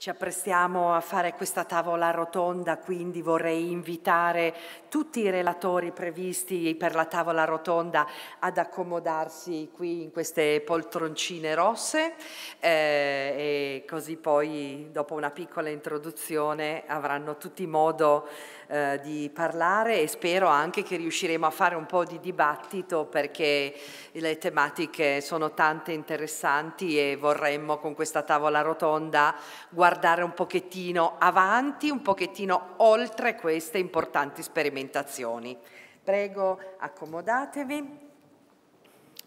Ci apprestiamo a fare questa tavola rotonda, quindi vorrei invitare tutti i relatori previsti per la tavola rotonda ad accomodarsi qui in queste poltroncine rosse eh, e così poi dopo una piccola introduzione avranno tutti modo di eh, di parlare e spero anche che riusciremo a fare un po' di dibattito perché le tematiche sono tante interessanti e vorremmo con questa tavola rotonda guardare un pochettino avanti, un pochettino oltre queste importanti sperimentazioni. Prego, accomodatevi.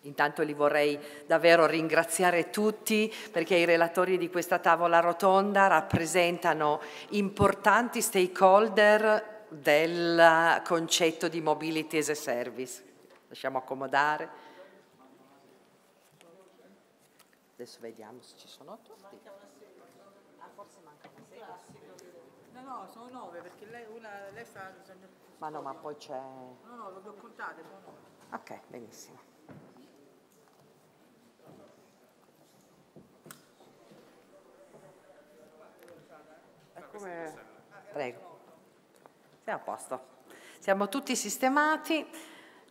Intanto li vorrei davvero ringraziare tutti perché i relatori di questa tavola rotonda rappresentano importanti stakeholder del concetto di mobility as a service. Lasciamo accomodare. Adesso vediamo se ci sono tutti. Ah, forse manca una sera. No, no, sono nove perché lei, una, lei sta... Ma no, ma poi c'è... No, no, le ho contate, sono nove. Ok, benissimo. Prego. Siamo a posto. Siamo tutti sistemati,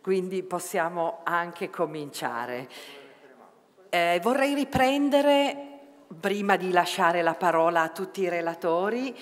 quindi possiamo anche cominciare. Eh, vorrei riprendere, prima di lasciare la parola a tutti i relatori,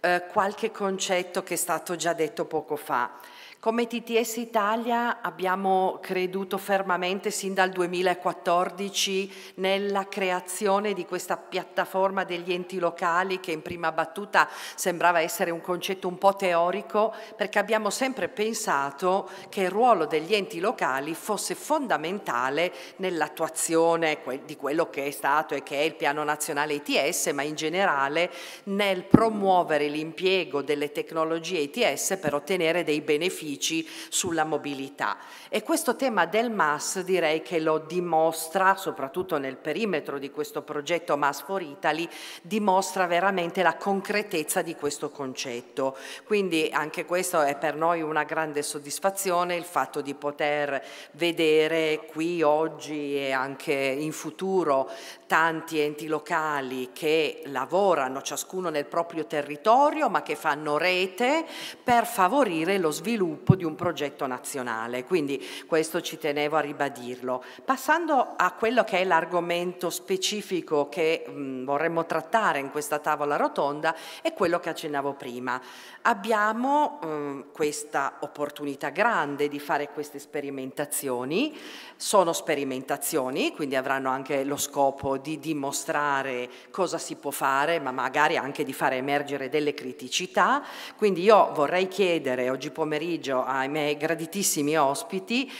eh, qualche concetto che è stato già detto poco fa. Come TTS Italia abbiamo creduto fermamente sin dal 2014 nella creazione di questa piattaforma degli enti locali che in prima battuta sembrava essere un concetto un po' teorico perché abbiamo sempre pensato che il ruolo degli enti locali fosse fondamentale nell'attuazione di quello che è stato e che è il piano nazionale ITS ma in generale nel promuovere l'impiego delle tecnologie ITS per ottenere dei benefici benefici sulla mobilità. E questo tema del MAS direi che lo dimostra, soprattutto nel perimetro di questo progetto MAS for Italy, dimostra veramente la concretezza di questo concetto. Quindi anche questo è per noi una grande soddisfazione, il fatto di poter vedere qui oggi e anche in futuro tanti enti locali che lavorano ciascuno nel proprio territorio ma che fanno rete per favorire lo sviluppo sviluppo di un progetto nazionale, quindi questo ci tenevo a ribadirlo. Passando a quello che è l'argomento specifico che mh, vorremmo trattare in questa tavola rotonda, è quello che accennavo prima. Abbiamo mh, ehm, questa opportunità grande di fare queste sperimentazioni, sono sperimentazioni, quindi avranno anche lo scopo di dimostrare cosa si può fare, ma magari anche di fare emergere delle criticità, quindi io vorrei chiedere oggi pomeriggio pomeriggio ai miei graditissimi ospiti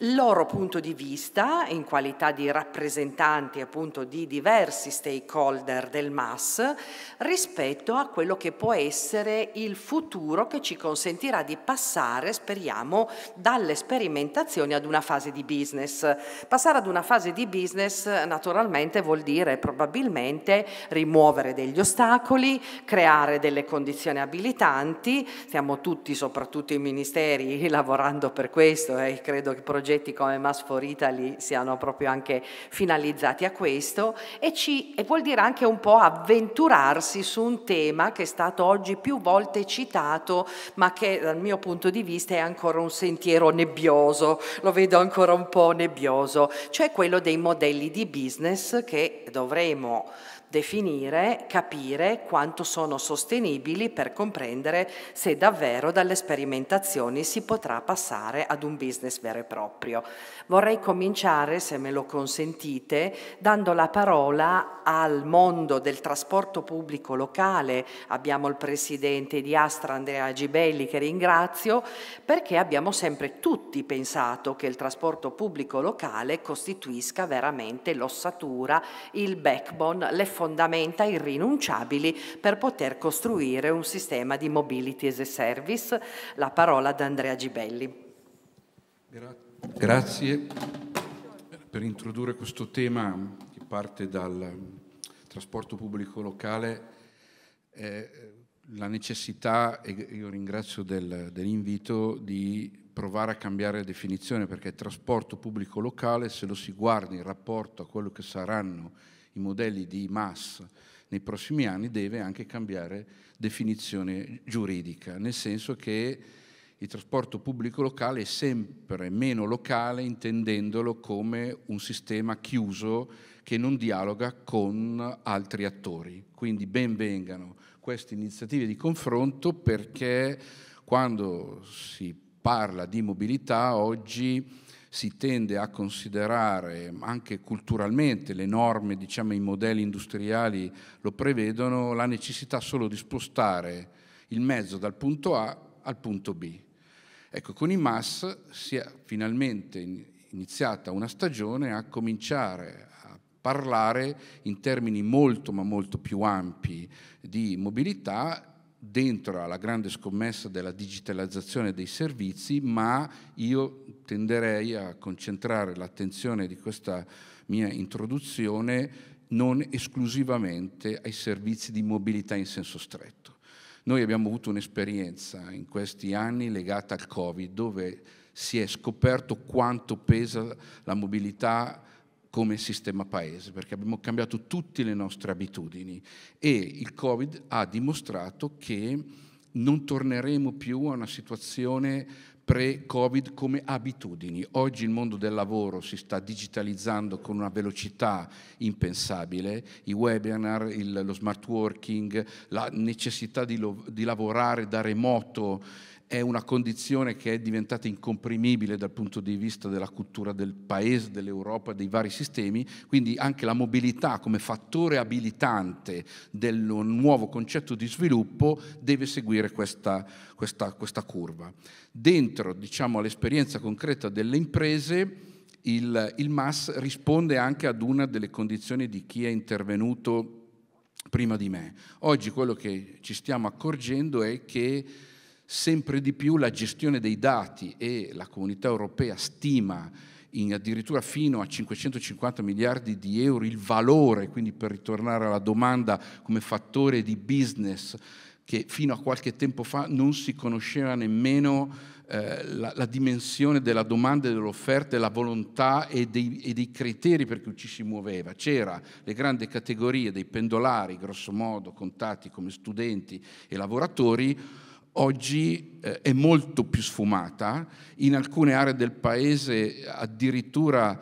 il loro punto di vista in qualità di rappresentanti appunto di diversi stakeholder del MAS rispetto a quello che può essere il futuro che ci consentirà di passare, speriamo, dalle sperimentazioni ad una fase di business. Passare ad una fase di business naturalmente vuol dire probabilmente rimuovere degli ostacoli, creare delle condizioni abilitanti, siamo tutti, soprattutto i ministeri ministeri lavorando per questo e eh, credo che progetti come Mass for Italy siano proprio anche finalizzati a questo e, ci, e vuol dire anche un po' avventurarsi su un tema che è stato oggi più volte citato ma che dal mio punto di vista è ancora un sentiero nebbioso, lo vedo ancora un po' nebbioso, cioè quello dei modelli di business che dovremo definire, capire quanto sono sostenibili per comprendere se davvero dalle sperimentazioni si potrà passare ad un business vero e proprio vorrei cominciare, se me lo consentite, dando la parola al mondo del trasporto pubblico locale. Abbiamo il presidente di Astra, Andrea Gibelli, che ringrazio, perché abbiamo sempre tutti pensato che il trasporto pubblico locale costituisca veramente l'ossatura, il backbone, le fondamenta irrinunciabili per poter costruire un sistema di mobility as a service. La parola ad Andrea Gibelli. Grazie. Grazie per introdurre questo tema che parte dal trasporto pubblico locale. Eh, la necessità, e io ringrazio del, dell'invito, di provare a cambiare definizione perché trasporto pubblico locale, se lo si guarda in rapporto a quello che saranno i modelli di massa nei prossimi anni, deve anche cambiare definizione giuridica, nel senso che il trasporto pubblico locale è sempre meno locale intendendolo come un sistema chiuso che non dialoga con altri attori. Quindi ben vengano queste iniziative di confronto perché quando si parla di mobilità oggi si tende a considerare anche culturalmente, le norme, diciamo i modelli industriali lo prevedono, la necessità solo di spostare il mezzo dal punto A al punto B Ecco, con i MAS si è finalmente iniziata una stagione a cominciare a parlare in termini molto ma molto più ampi di mobilità dentro alla grande scommessa della digitalizzazione dei servizi, ma io tenderei a concentrare l'attenzione di questa mia introduzione non esclusivamente ai servizi di mobilità in senso stretto. Noi abbiamo avuto un'esperienza in questi anni legata al Covid dove si è scoperto quanto pesa la mobilità come sistema paese, perché abbiamo cambiato tutte le nostre abitudini e il Covid ha dimostrato che non torneremo più a una situazione pre-Covid come abitudini. Oggi il mondo del lavoro si sta digitalizzando con una velocità impensabile, i webinar, il, lo smart working, la necessità di, lo, di lavorare da remoto è una condizione che è diventata incomprimibile dal punto di vista della cultura del paese, dell'Europa, dei vari sistemi, quindi anche la mobilità come fattore abilitante del nuovo concetto di sviluppo deve seguire questa, questa, questa curva. Dentro diciamo, all'esperienza concreta delle imprese il, il MAS risponde anche ad una delle condizioni di chi è intervenuto prima di me. Oggi quello che ci stiamo accorgendo è che sempre di più la gestione dei dati e la comunità europea stima in addirittura fino a 550 miliardi di euro il valore, quindi per ritornare alla domanda come fattore di business che fino a qualche tempo fa non si conosceva nemmeno eh, la, la, dimensione della domanda e dell'offerta e la volontà e dei, e dei, criteri per cui ci si muoveva. C'era le grandi categorie dei pendolari, grosso modo, contati come studenti e lavoratori, oggi eh, è molto più sfumata, in alcune aree del paese addirittura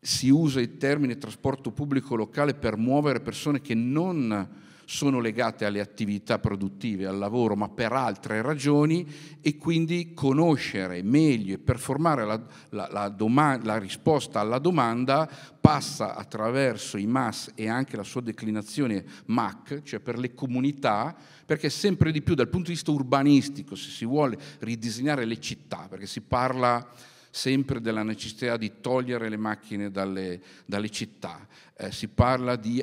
si usa il termine trasporto pubblico locale per muovere persone che non sono legate alle attività produttive, al lavoro, ma per altre ragioni e quindi conoscere meglio e performare la, la, la, domanda, la risposta alla domanda passa attraverso i MAS e anche la sua declinazione MAC, cioè per le comunità perché sempre di più dal punto di vista urbanistico, se si vuole ridisegnare le città, perché si parla sempre della necessità di togliere le macchine dalle, dalle città, eh, si parla di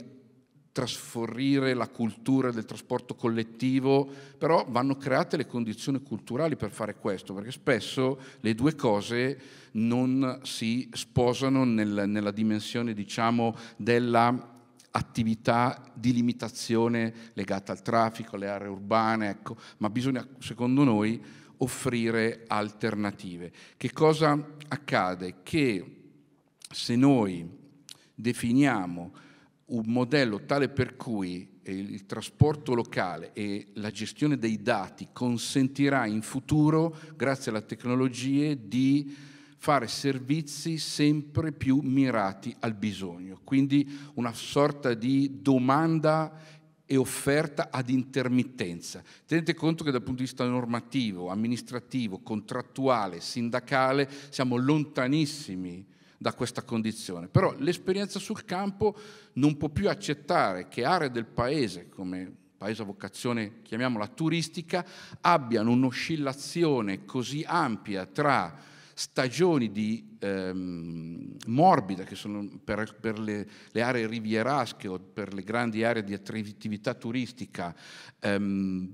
trasforrire la cultura del trasporto collettivo, però vanno create le condizioni culturali per fare questo, perché spesso le due cose non si sposano nel, nella dimensione diciamo, della attività di limitazione legata al traffico, alle aree urbane, ecco, ma bisogna, secondo noi, offrire alternative. Che cosa accade? Che se noi definiamo un modello tale per cui eh, il trasporto locale e la gestione dei dati consentirà in futuro, grazie alle tecnologie, di fare servizi sempre più mirati al bisogno, quindi una sorta di domanda e offerta ad intermittenza. Tenete conto che dal punto di vista normativo, amministrativo, contrattuale, sindacale, siamo lontanissimi da questa condizione. Però l'esperienza sul campo non può più accettare che aree del paese, come paese a vocazione, chiamiamola turistica, abbiano un'oscillazione così ampia tra stagioni di ehm, morbida che sono per, per le, le, aree rivierasche o per le grandi aree di attrattività turistica ehm,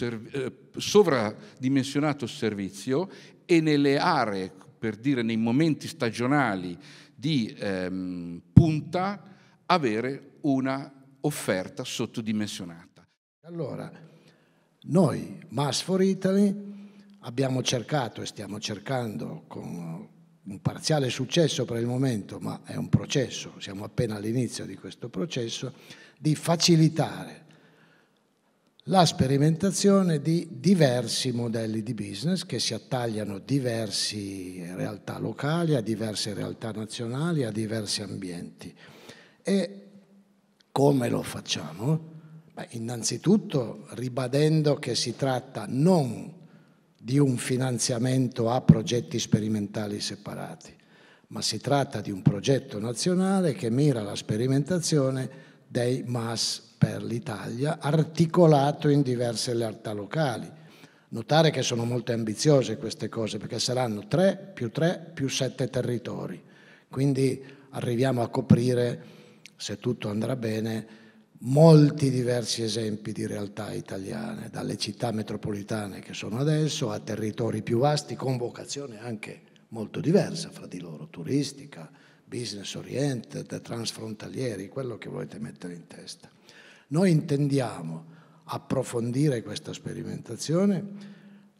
eh, sovradimensionato il servizio e nelle aree, per dire nei momenti stagionali di ehm, punta, avere una offerta sottodimensionata. Allora, noi Mass for Italy Abbiamo cercato e stiamo cercando con un parziale successo per il momento, ma è un processo, siamo appena all'inizio di questo processo, di facilitare la sperimentazione di diversi modelli di business che si attagliano a diverse realtà locali, a diverse realtà nazionali, a diversi ambienti. E come lo facciamo? Beh, innanzitutto ribadendo che si tratta non di un finanziamento a progetti sperimentali separati, ma si tratta di un progetto nazionale che mira alla sperimentazione dei MAS per l'Italia, articolato in diverse realtà locali. Notare che sono molto ambiziose queste cose perché saranno 3 più 3 più 7 territori, quindi arriviamo a coprire, se tutto andrà bene, molti diversi esempi di realtà italiane, dalle città metropolitane che sono adesso a territori più vasti con vocazione anche molto diversa fra di loro, turistica, business oriented, transfrontalieri, quello che volete mettere in testa. Noi intendiamo approfondire questa sperimentazione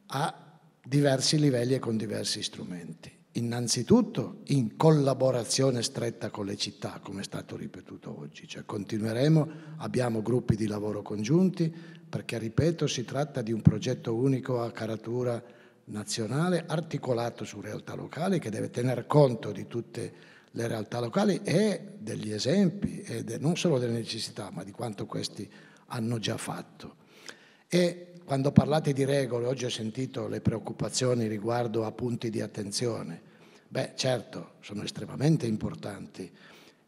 a diversi livelli e con diversi strumenti innanzitutto in collaborazione stretta con le città, come è stato ripetuto oggi, cioè continueremo, abbiamo gruppi di lavoro congiunti, perché ripeto si tratta di un progetto unico a caratura nazionale articolato su realtà locali che deve tener conto di tutte le realtà locali e degli esempi, e de, non solo delle necessità, ma di quanto questi hanno già fatto. E quando parlate di regole, oggi ho sentito le preoccupazioni riguardo a punti di attenzione. Beh, certo, sono estremamente importanti.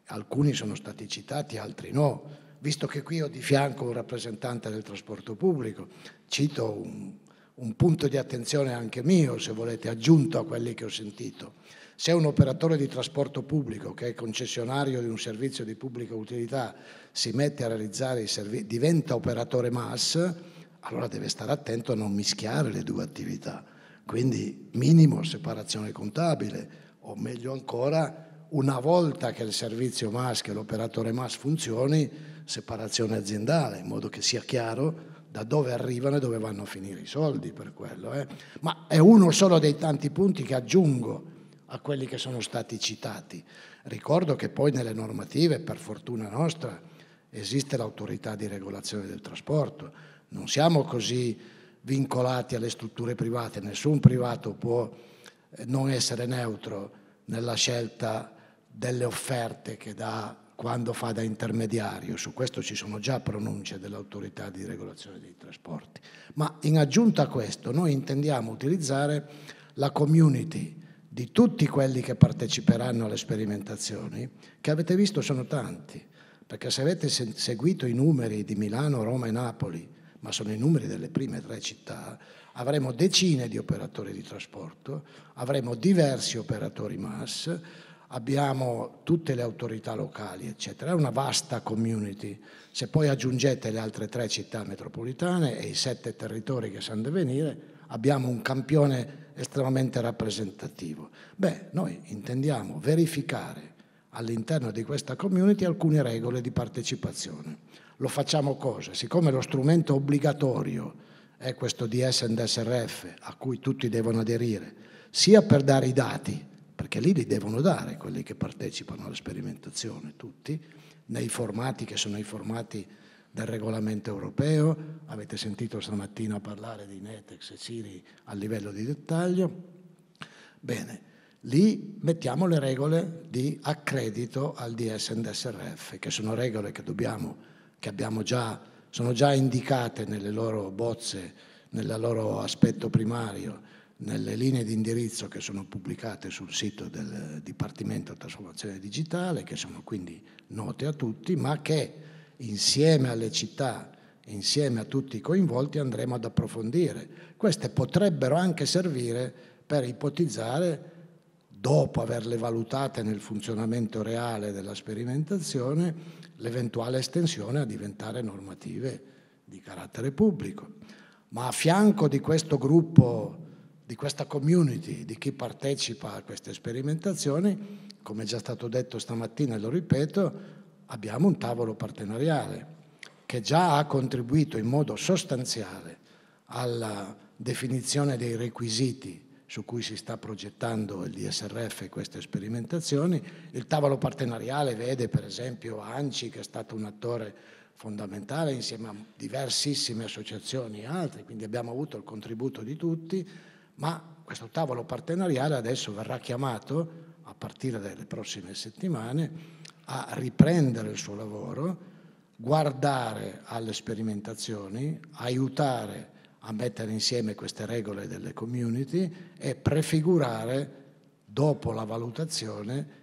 Alcuni sono stati citati, altri no. Visto che qui ho di fianco un rappresentante del trasporto pubblico, cito un, un punto di attenzione anche mio, se volete, aggiunto a quelli che ho sentito. Se un operatore di trasporto pubblico, che è concessionario di un servizio di pubblica utilità, si mette a realizzare i servizi, diventa operatore MAS, allora deve stare attento a non mischiare le due attività. Quindi minimo separazione contabile o meglio ancora una volta che il servizio MAS, che l'operatore MAS funzioni, separazione aziendale, in modo che sia chiaro da dove arrivano e dove vanno a finire i soldi per quello. Eh. Ma è uno solo dei tanti punti che aggiungo a quelli che sono stati citati. Ricordo che poi nelle normative, per fortuna nostra, esiste l'autorità di regolazione del trasporto non siamo così vincolati alle strutture private, nessun privato può eh, non essere neutro nella scelta delle offerte che dà quando fa da intermediario, su questo ci sono già pronunce dell'autorità di regolazione dei trasporti, ma in aggiunta a questo noi intendiamo utilizzare la community di tutti quelli che parteciperanno alle sperimentazioni, che avete visto sono tanti, perché se avete seguito i numeri di Milano, Roma e Napoli, ma sono i numeri delle prime tre città, avremo decine di operatori di trasporto, avremo diversi operatori mass, abbiamo tutte le autorità locali, eccetera. È una vasta community. Se poi aggiungete le altre tre città metropolitane e i sette territori che sanno venire, abbiamo un campione estremamente rappresentativo. Beh, noi intendiamo verificare all'interno di questa community alcune regole di partecipazione lo facciamo cosa? Siccome lo strumento obbligatorio è questo DS and SRF a cui tutti devono aderire, sia per dare i dati, perché lì li devono dare quelli che partecipano alla sperimentazione, tutti, nei formati che sono i formati del regolamento europeo, avete sentito stamattina parlare di Netex e Ciri a livello di dettaglio. Bene, lì mettiamo le regole di accredito al DS and SRF, che sono regole che dobbiamo che già, sono già indicate nelle loro bozze, nel loro aspetto primario, nelle linee di indirizzo che sono pubblicate sul sito del Dipartimento Trasformazione Digitale, che sono quindi note a tutti, ma che insieme alle città, insieme a tutti i coinvolti andremo ad approfondire. Queste potrebbero anche servire per ipotizzare dopo averle valutate nel funzionamento reale della sperimentazione, l'eventuale estensione a diventare normative di carattere pubblico. Ma a fianco di questo gruppo, di questa community, di chi partecipa a queste sperimentazioni, come già stato detto stamattina e lo ripeto, abbiamo un tavolo partenariale che già ha contribuito in modo sostanziale alla definizione dei requisiti su cui si sta progettando il DSRF e queste sperimentazioni. Il tavolo partenariale vede per esempio ANCI che è stato un attore fondamentale insieme a diversissime associazioni e altre, quindi abbiamo avuto il contributo di tutti, ma questo tavolo partenariale adesso verrà chiamato a partire dalle prossime settimane a riprendere il suo lavoro, guardare alle sperimentazioni, aiutare a mettere insieme queste regole delle community e prefigurare dopo la valutazione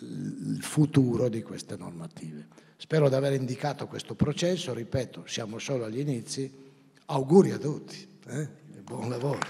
il futuro di queste normative. Spero di aver indicato questo processo, ripeto, siamo solo agli inizi. Auguri a tutti eh? buon lavoro.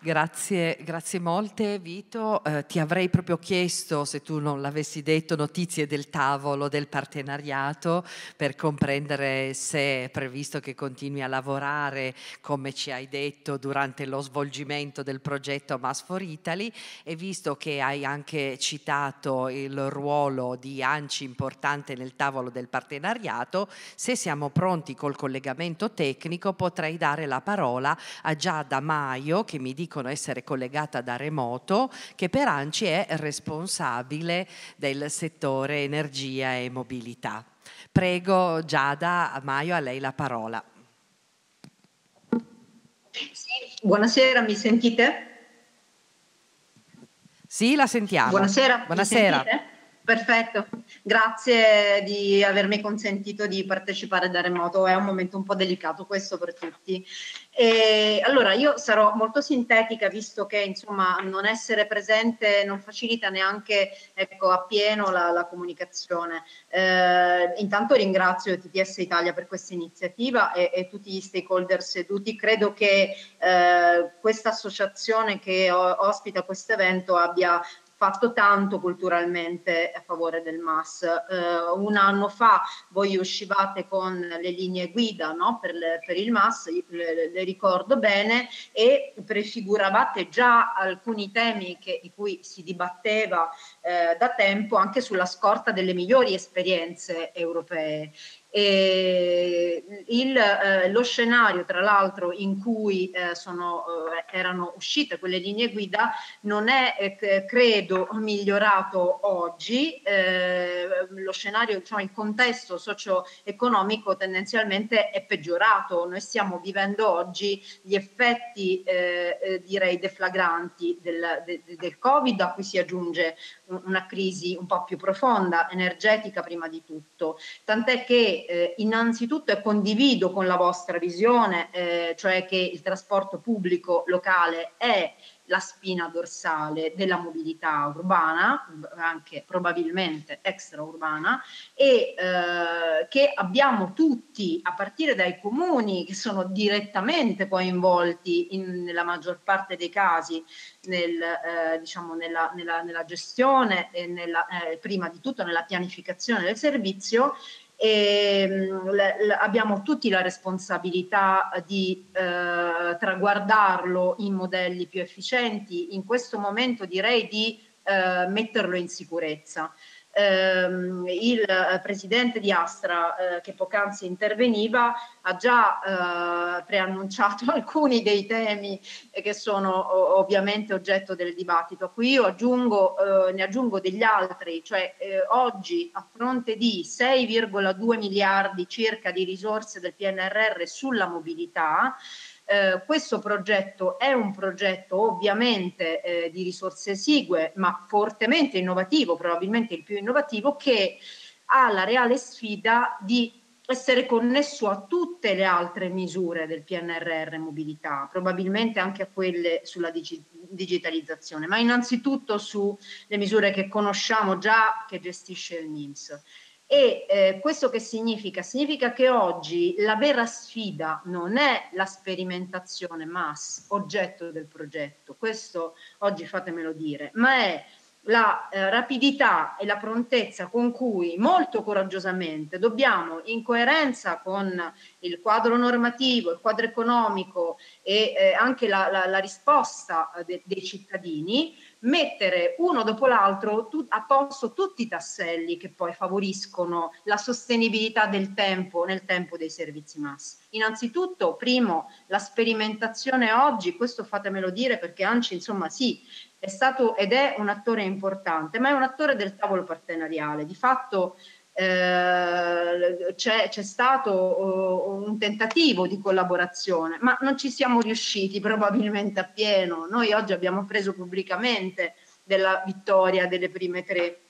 Grazie, grazie molte Vito. Eh, ti avrei proprio chiesto, se tu non l'avessi detto, notizie del tavolo, del partenariato, per comprendere se è previsto che continui a lavorare, come ci hai detto, durante lo svolgimento del progetto Mass for Italy e visto che hai anche citato il ruolo di ANCI importante nel tavolo del partenariato, se siamo pronti col collegamento tecnico potrei dare la parola a Giada Maio che mi dice dicono essere collegata da remoto, che per ANCI è responsabile del settore energia e mobilità. Prego Giada Maio, a lei la parola. Buonasera, mi sentite? Sì, la sentiamo. Buonasera. Buonasera. Perfetto, grazie di avermi consentito di partecipare da remoto, è un momento un po' delicato questo per tutti. E allora io sarò molto sintetica visto che insomma non essere presente non facilita neanche ecco, appieno la, la comunicazione. Eh, intanto ringrazio TTS Italia per questa iniziativa e, e tutti gli stakeholder seduti. Credo che eh, questa associazione che ospita questo evento abbia fatto tanto culturalmente a favore del MAS. Eh, un anno fa voi uscivate con le linee guida no? per, le, per, il MAS, le, le, ricordo bene, e prefiguravate già alcuni temi che, di cui si dibatteva eh, da tempo anche sulla scorta delle migliori esperienze europee. Eh, il, eh, lo scenario, tra l'altro, in cui eh, sono, eh, erano uscite quelle linee guida non è, eh, credo, migliorato oggi. Eh, lo scenario, diciamo, il contesto socio-economico tendenzialmente è peggiorato. Noi stiamo vivendo oggi gli effetti, direi, deflagranti del, de, del Covid, a cui si aggiunge una crisi un po' più profonda, energetica prima di tutto, tant'è che eh, innanzitutto condivido con la vostra visione, eh, cioè che il trasporto pubblico locale è la spina dorsale della mobilità urbana, anche probabilmente extraurbana, e eh, che abbiamo tutti, a partire dai comuni che sono direttamente coinvolti in, nella maggior parte dei casi nel, eh, diciamo nella, nella, nella, gestione e nella, eh, prima di tutto nella pianificazione del servizio, e mm, abbiamo tutti la responsabilità eh, di eh, traguardarlo in modelli più efficienti, in questo momento direi di eh, metterlo in sicurezza ehm, il eh, presidente di Astra eh, che poc'anzi interveniva ha già eh, preannunciato alcuni dei temi che sono ovviamente oggetto del dibattito Qui io aggiungo, eh, ne aggiungo degli altri cioè eh, oggi a fronte di 6,2 miliardi circa di risorse del PNRR sulla mobilità eh, questo progetto è un progetto ovviamente eh, di risorse esigue, ma fortemente innovativo, probabilmente il più innovativo, che ha la reale sfida di essere connesso a tutte le altre misure del PNRR mobilità, probabilmente anche a quelle sulla digi- digitalizzazione, ma innanzitutto sulle misure che conosciamo già che gestisce il NIMS. E eh, questo che significa? Significa che oggi la vera sfida non è la sperimentazione mass, oggetto del progetto, questo oggi fatemelo dire, ma è la eh, rapidità e la prontezza con cui molto coraggiosamente dobbiamo, in coerenza con il quadro normativo, il quadro economico e eh, anche la, la, la risposta eh, de, dei cittadini, mettere uno dopo l'altro tu- a posto tutti i tasselli che poi favoriscono la sostenibilità del tempo nel tempo dei servizi mass. Innanzitutto, primo, la sperimentazione oggi, questo fatemelo dire perché ANCI insomma sì, è stato ed è un attore importante, ma è un attore del tavolo partenariale. Di fatto eh, c'è, c'è, stato oh, un tentativo di collaborazione, ma non ci siamo riusciti probabilmente appieno. Noi oggi abbiamo preso pubblicamente della vittoria delle prime tre,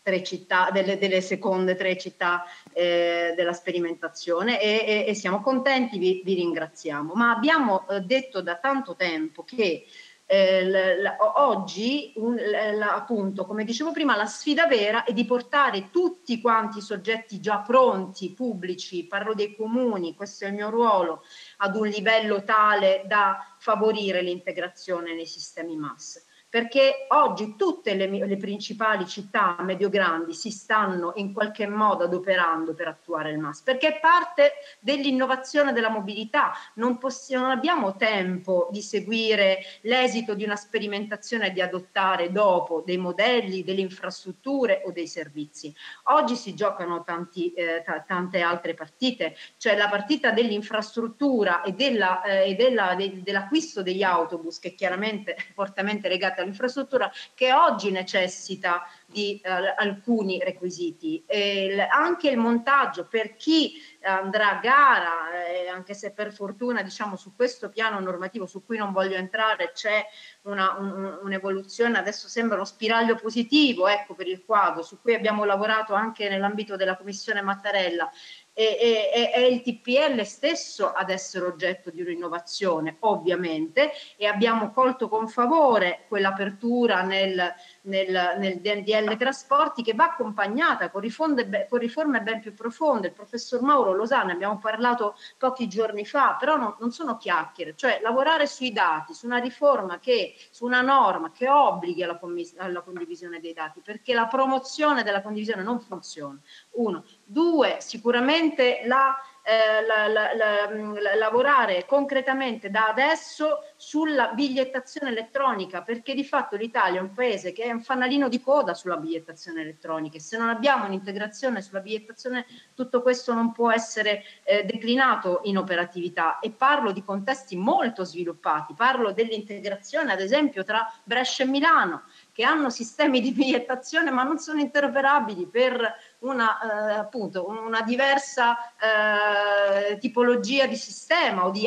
tre città, delle, delle, seconde tre città eh, della sperimentazione e, e, e siamo contenti, vi, vi, ringraziamo. Ma abbiamo eh, detto da tanto tempo che eh, l, l, oggi, un, l, appunto, come dicevo prima, la sfida vera è di portare tutti quanti i soggetti già pronti, pubblici, parlo dei comuni, questo è il mio ruolo, ad un livello tale da favorire l'integrazione nei sistemi MAS perché oggi tutte le, le principali città medio-grandi si stanno in qualche modo adoperando per attuare il MAS, perché è parte dell'innovazione della mobilità, non, possiamo, non abbiamo tempo di seguire l'esito di una sperimentazione e di adottare dopo dei modelli, delle infrastrutture o dei servizi. Oggi si giocano tanti, eh, t- tante altre partite, cioè la partita dell'infrastruttura e della, eh, e della, de- dell'acquisto degli autobus che chiaramente è fortemente legata al l'infrastruttura che oggi necessita di eh, alcuni requisiti. Il, anche il montaggio per chi eh, andrà a gara, eh, anche se per fortuna diciamo su questo piano normativo su cui non voglio entrare c'è una, un, un'evoluzione, adesso sembra uno spiraglio positivo ecco, per il quadro, su cui abbiamo lavorato anche nell'ambito della Commissione Mattarella, e, e, è il TPL stesso ad essere oggetto di un'innovazione, ovviamente, e abbiamo colto con favore quell'apertura nel, nel, nel DNDL Trasporti che va accompagnata con, rifonde, con, riforme ben più profonde. Il professor Mauro lo sa, ne abbiamo parlato pochi giorni fa, però non, non sono chiacchiere, cioè lavorare sui dati, su una riforma che, su una norma che obblighi alla, alla condivisione dei dati, perché la promozione della condivisione non funziona. Uno, Due, sicuramente la, eh, la, la, lavorare concretamente da adesso sulla bigliettazione elettronica, perché di fatto l'Italia è un paese che è un fanalino di coda sulla bigliettazione elettronica. e Se non abbiamo un'integrazione sulla bigliettazione, tutto questo non può essere eh, declinato in operatività. E parlo di contesti molto sviluppati, parlo dell'integrazione, ad esempio, tra Brescia e Milano che hanno sistemi di bigliettazione ma non sono interoperabili per una, eh, appunto, una diversa eh, tipologia di sistema o di,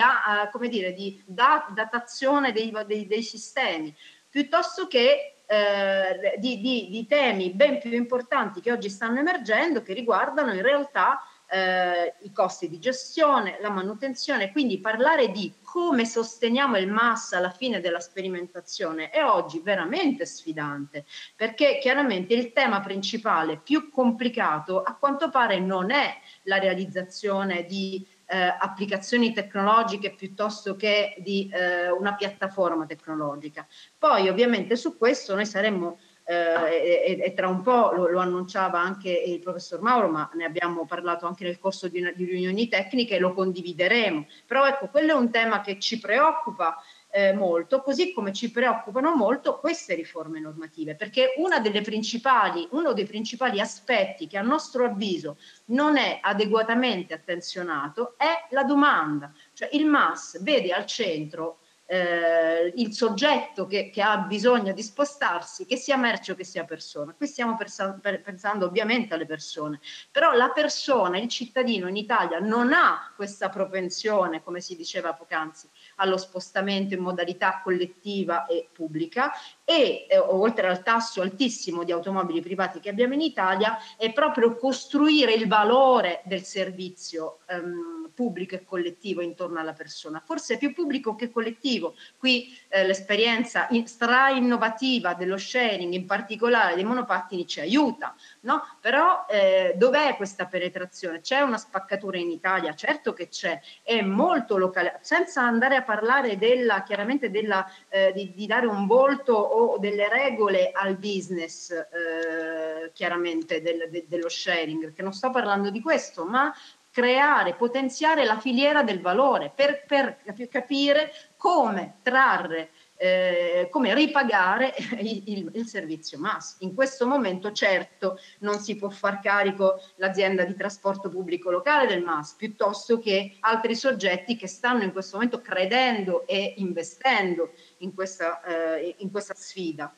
come dire, di datazione dei, dei, dei sistemi, piuttosto che eh, di, di, di, temi ben più importanti che oggi stanno emergendo, che riguardano in realtà eh, i costi di gestione, la manutenzione, quindi parlare di come sosteniamo il massa alla fine della sperimentazione è oggi veramente sfidante, perché chiaramente il tema principale più complicato a quanto pare non è la realizzazione di eh, applicazioni tecnologiche piuttosto che di eh, una piattaforma tecnologica. Poi ovviamente su questo noi saremmo Ah. eh, e, e, tra un po' lo, lo, annunciava anche il professor Mauro, ma ne abbiamo parlato anche nel corso di, una, di riunioni tecniche e lo condivideremo. Però ecco, quello è un tema che ci preoccupa eh, molto, così come ci preoccupano molto queste riforme normative, perché uno dei principali aspetti che a nostro avviso non è adeguatamente attenzionato è la domanda, cioè il MAS vede al centro eh, il soggetto che, che, ha bisogno di spostarsi, che sia merce o che sia persona. Qui stiamo persa- per, pensando ovviamente alle persone, però la persona, il cittadino in Italia non ha questa propensione, come si diceva poc'anzi, allo spostamento in modalità collettiva e pubblica e eh, oltre al tasso altissimo di automobili privati che abbiamo in Italia è proprio costruire il valore del servizio ehm, pubblico e collettivo intorno alla persona, forse più pubblico che collettivo. Qui eh, l'esperienza in, stra innovativa dello sharing, in particolare dei monopattini, ci aiuta, no? Però eh, dov'è questa penetrazione? C'è una spaccatura in Italia, certo che c'è, è molto locale, senza andare a parlare della, chiaramente della, eh, di, di dare un volto o o delle regole al business eh, chiaramente del, de, dello sharing, perché non sto parlando di questo, ma creare, potenziare la filiera del valore per, per capire come trarre eh, come ripagare il, il, il, servizio MAS. In questo momento certo non si può far carico l'azienda di trasporto pubblico locale del MAS, piuttosto che altri soggetti che stanno in questo momento credendo e investendo in questa, eh, in questa sfida.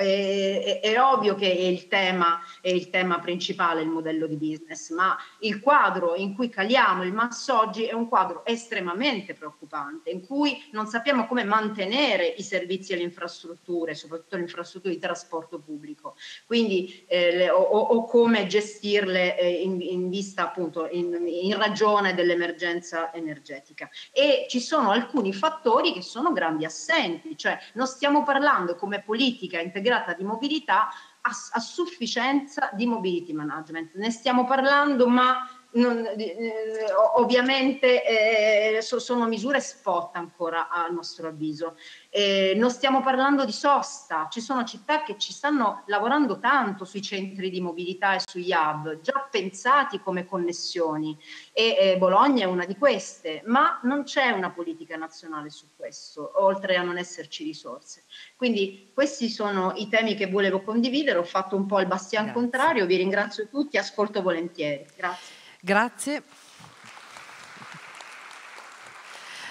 Eh, è, è, ovvio che il tema è il tema principale, il modello di business, ma il quadro in cui caliamo il mass oggi è un quadro estremamente preoccupante, in cui non sappiamo come mantenere i servizi e le infrastrutture, soprattutto le infrastrutture di trasporto pubblico, quindi eh, le, o, o, come gestirle eh, in, in, vista appunto, in, in ragione dell'emergenza energetica. E ci sono alcuni fattori che sono grandi assenti, cioè non stiamo parlando come politica integrata integrata di mobilità a, a sufficienza di mobility management. Ne stiamo parlando, ma non, eh, eh ovviamente eh, so, sono misure spot ancora a nostro avviso. Eh, non stiamo parlando di sosta, ci sono città che ci stanno lavorando tanto sui centri di mobilità e sugli hub, già pensati come connessioni e eh, Bologna è una di queste, ma non c'è una politica nazionale su questo, oltre a non esserci risorse. Quindi questi sono i temi che volevo condividere, ho fatto un po' il bastian Grazie. contrario, vi ringrazio tutti, ascolto volentieri. Grazie. Grazie.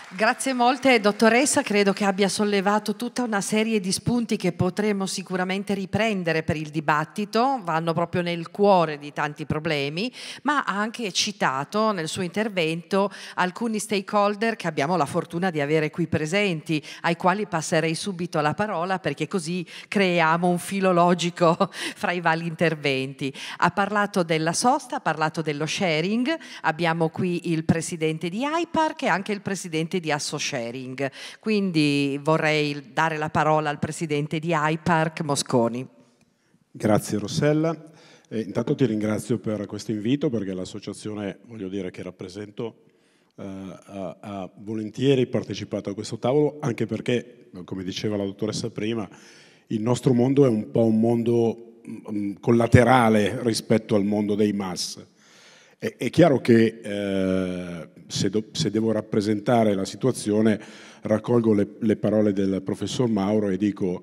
Grazie molte dottoressa, credo che abbia sollevato tutta una serie di spunti che potremo sicuramente riprendere per il dibattito, vanno proprio nel cuore di tanti problemi, ma ha anche citato nel suo intervento alcuni stakeholder che abbiamo la fortuna di avere qui presenti, ai quali passerei subito la parola perché così creiamo un filo logico fra i vari interventi. Ha parlato della sosta, ha parlato dello sharing, abbiamo qui il presidente di IPAR che è anche il presidente strumenti di asso Quindi vorrei dare la parola al presidente di iPark Mosconi. Grazie Rossella. E eh, intanto ti ringrazio per questo invito perché l'associazione, voglio dire, che rappresento eh, ha, ha, volentieri partecipato a questo tavolo, anche perché, come diceva la dottoressa prima, il nostro mondo è un po' un mondo mh, mm, collaterale rispetto al mondo dei mass. È, è chiaro che eh, se, do, se, devo rappresentare la situazione raccolgo le, le parole del professor Mauro e dico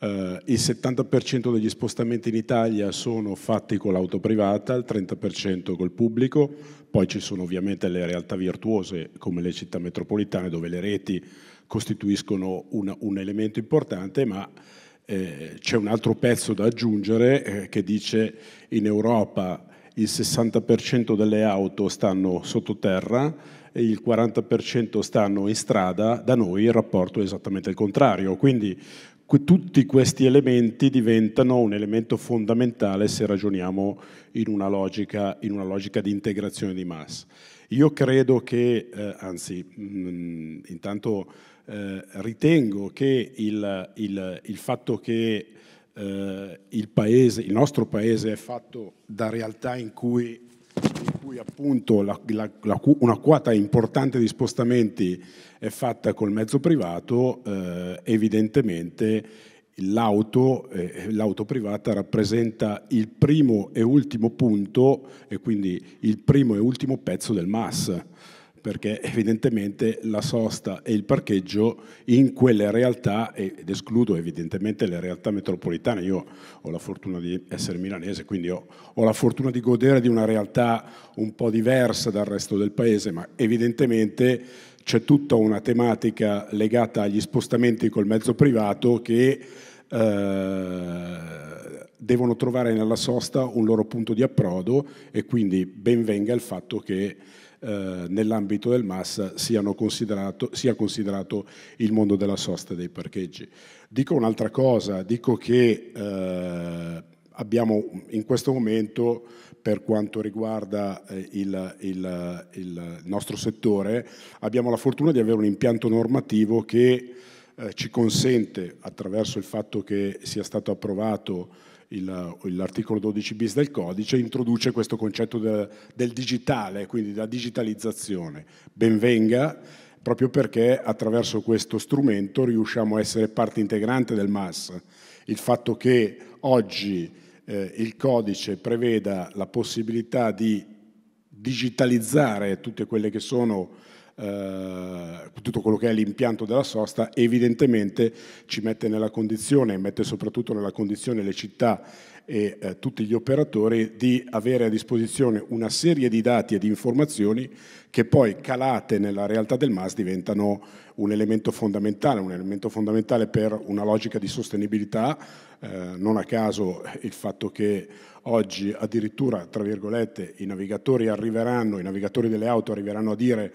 eh, il 70% degli spostamenti in Italia sono fatti con l'auto privata, il 30% col pubblico, poi ci sono ovviamente le realtà virtuose come le città metropolitane dove le reti costituiscono un, un elemento importante, ma eh, c'è un altro pezzo da aggiungere eh, che dice in Europa il 60% delle auto stanno sottoterra e il 40% stanno in strada, da noi il rapporto è esattamente il contrario. Quindi tutti questi elementi diventano un elemento fondamentale se ragioniamo in una logica, in una logica di integrazione di massa. Io credo che, eh, anzi, mh, mm, intanto eh, ritengo che il, il, il fatto che eh, il, paese, il nostro paese è fatto da realtà in cui, in cui appunto la, la, la, una quota importante di spostamenti è fatta col mezzo privato, eh, evidentemente l'auto, eh, l'auto privata rappresenta il primo e ultimo punto e quindi il primo e ultimo pezzo del MAS perché evidentemente la sosta e il parcheggio in quelle realtà, ed escludo evidentemente le realtà metropolitane, io ho la fortuna di essere milanese, quindi ho, ho la fortuna di godere di una realtà un po' diversa dal resto del paese, ma evidentemente c'è tutta una tematica legata agli spostamenti col mezzo privato che... Eh, devono trovare nella sosta un loro punto di approdo e quindi ben venga il fatto che eh, nell'ambito del MAS considerato, sia considerato il mondo della sosta dei parcheggi. Dico un'altra cosa, dico che eh, abbiamo in questo momento per quanto riguarda eh, il, il, il, nostro settore, abbiamo la fortuna di avere un impianto normativo che eh, ci consente, attraverso il fatto che sia stato approvato l'articolo 12 bis del codice introduce questo concetto de, del digitale, quindi della digitalizzazione. Benvenga, proprio perché attraverso questo strumento riusciamo a essere parte integrante del MAS. Il fatto che oggi eh, il codice preveda la possibilità di digitalizzare tutte quelle che sono eh, tutto quello che è l'impianto della sosta, evidentemente ci mette nella condizione, mette soprattutto nella condizione le città e eh, tutti gli operatori di avere a disposizione una serie di dati e di informazioni che poi calate nella realtà del MAS diventano un elemento fondamentale, un elemento fondamentale per una logica di sostenibilità, eh, non a caso il fatto che oggi addirittura, tra virgolette, i navigatori arriveranno, i navigatori delle auto arriveranno a dire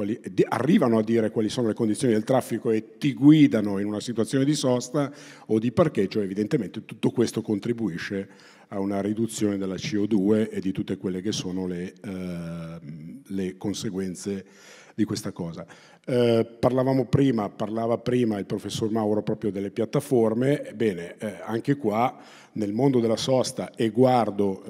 quali, arrivano a dire quali sono le condizioni del traffico e ti guidano in una situazione di sosta o di parcheggio, evidentemente tutto questo contribuisce a una riduzione della CO2 e di tutte quelle che sono le, eh, le conseguenze di questa cosa. Eh, parlavamo prima, parlava prima il professor Mauro proprio delle piattaforme, bene, eh, anche qua nel mondo della sosta e guardo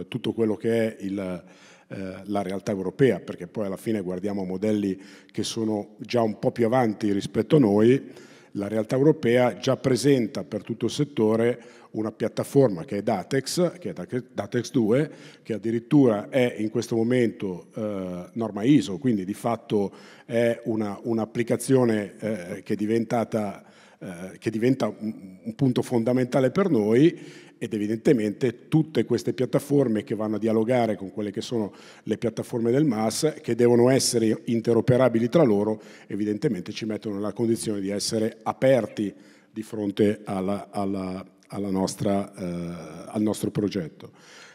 eh, tutto quello che è il eh, la realtà europea, perché poi alla fine guardiamo modelli che sono già un po' più avanti rispetto a noi, la realtà europea già presenta per tutto il settore una piattaforma che è Datex, che è Datex 2, che addirittura è in questo momento eh, norma ISO, quindi di fatto è un'applicazione eh, che, eh, che, diventa un, un punto fondamentale per noi ed evidentemente tutte queste piattaforme che vanno a dialogare con quelle che sono le piattaforme del MAS, che devono essere interoperabili tra loro, evidentemente ci mettono nella condizione di essere aperti di fronte alla, alla, alla nostra, eh, al nostro progetto.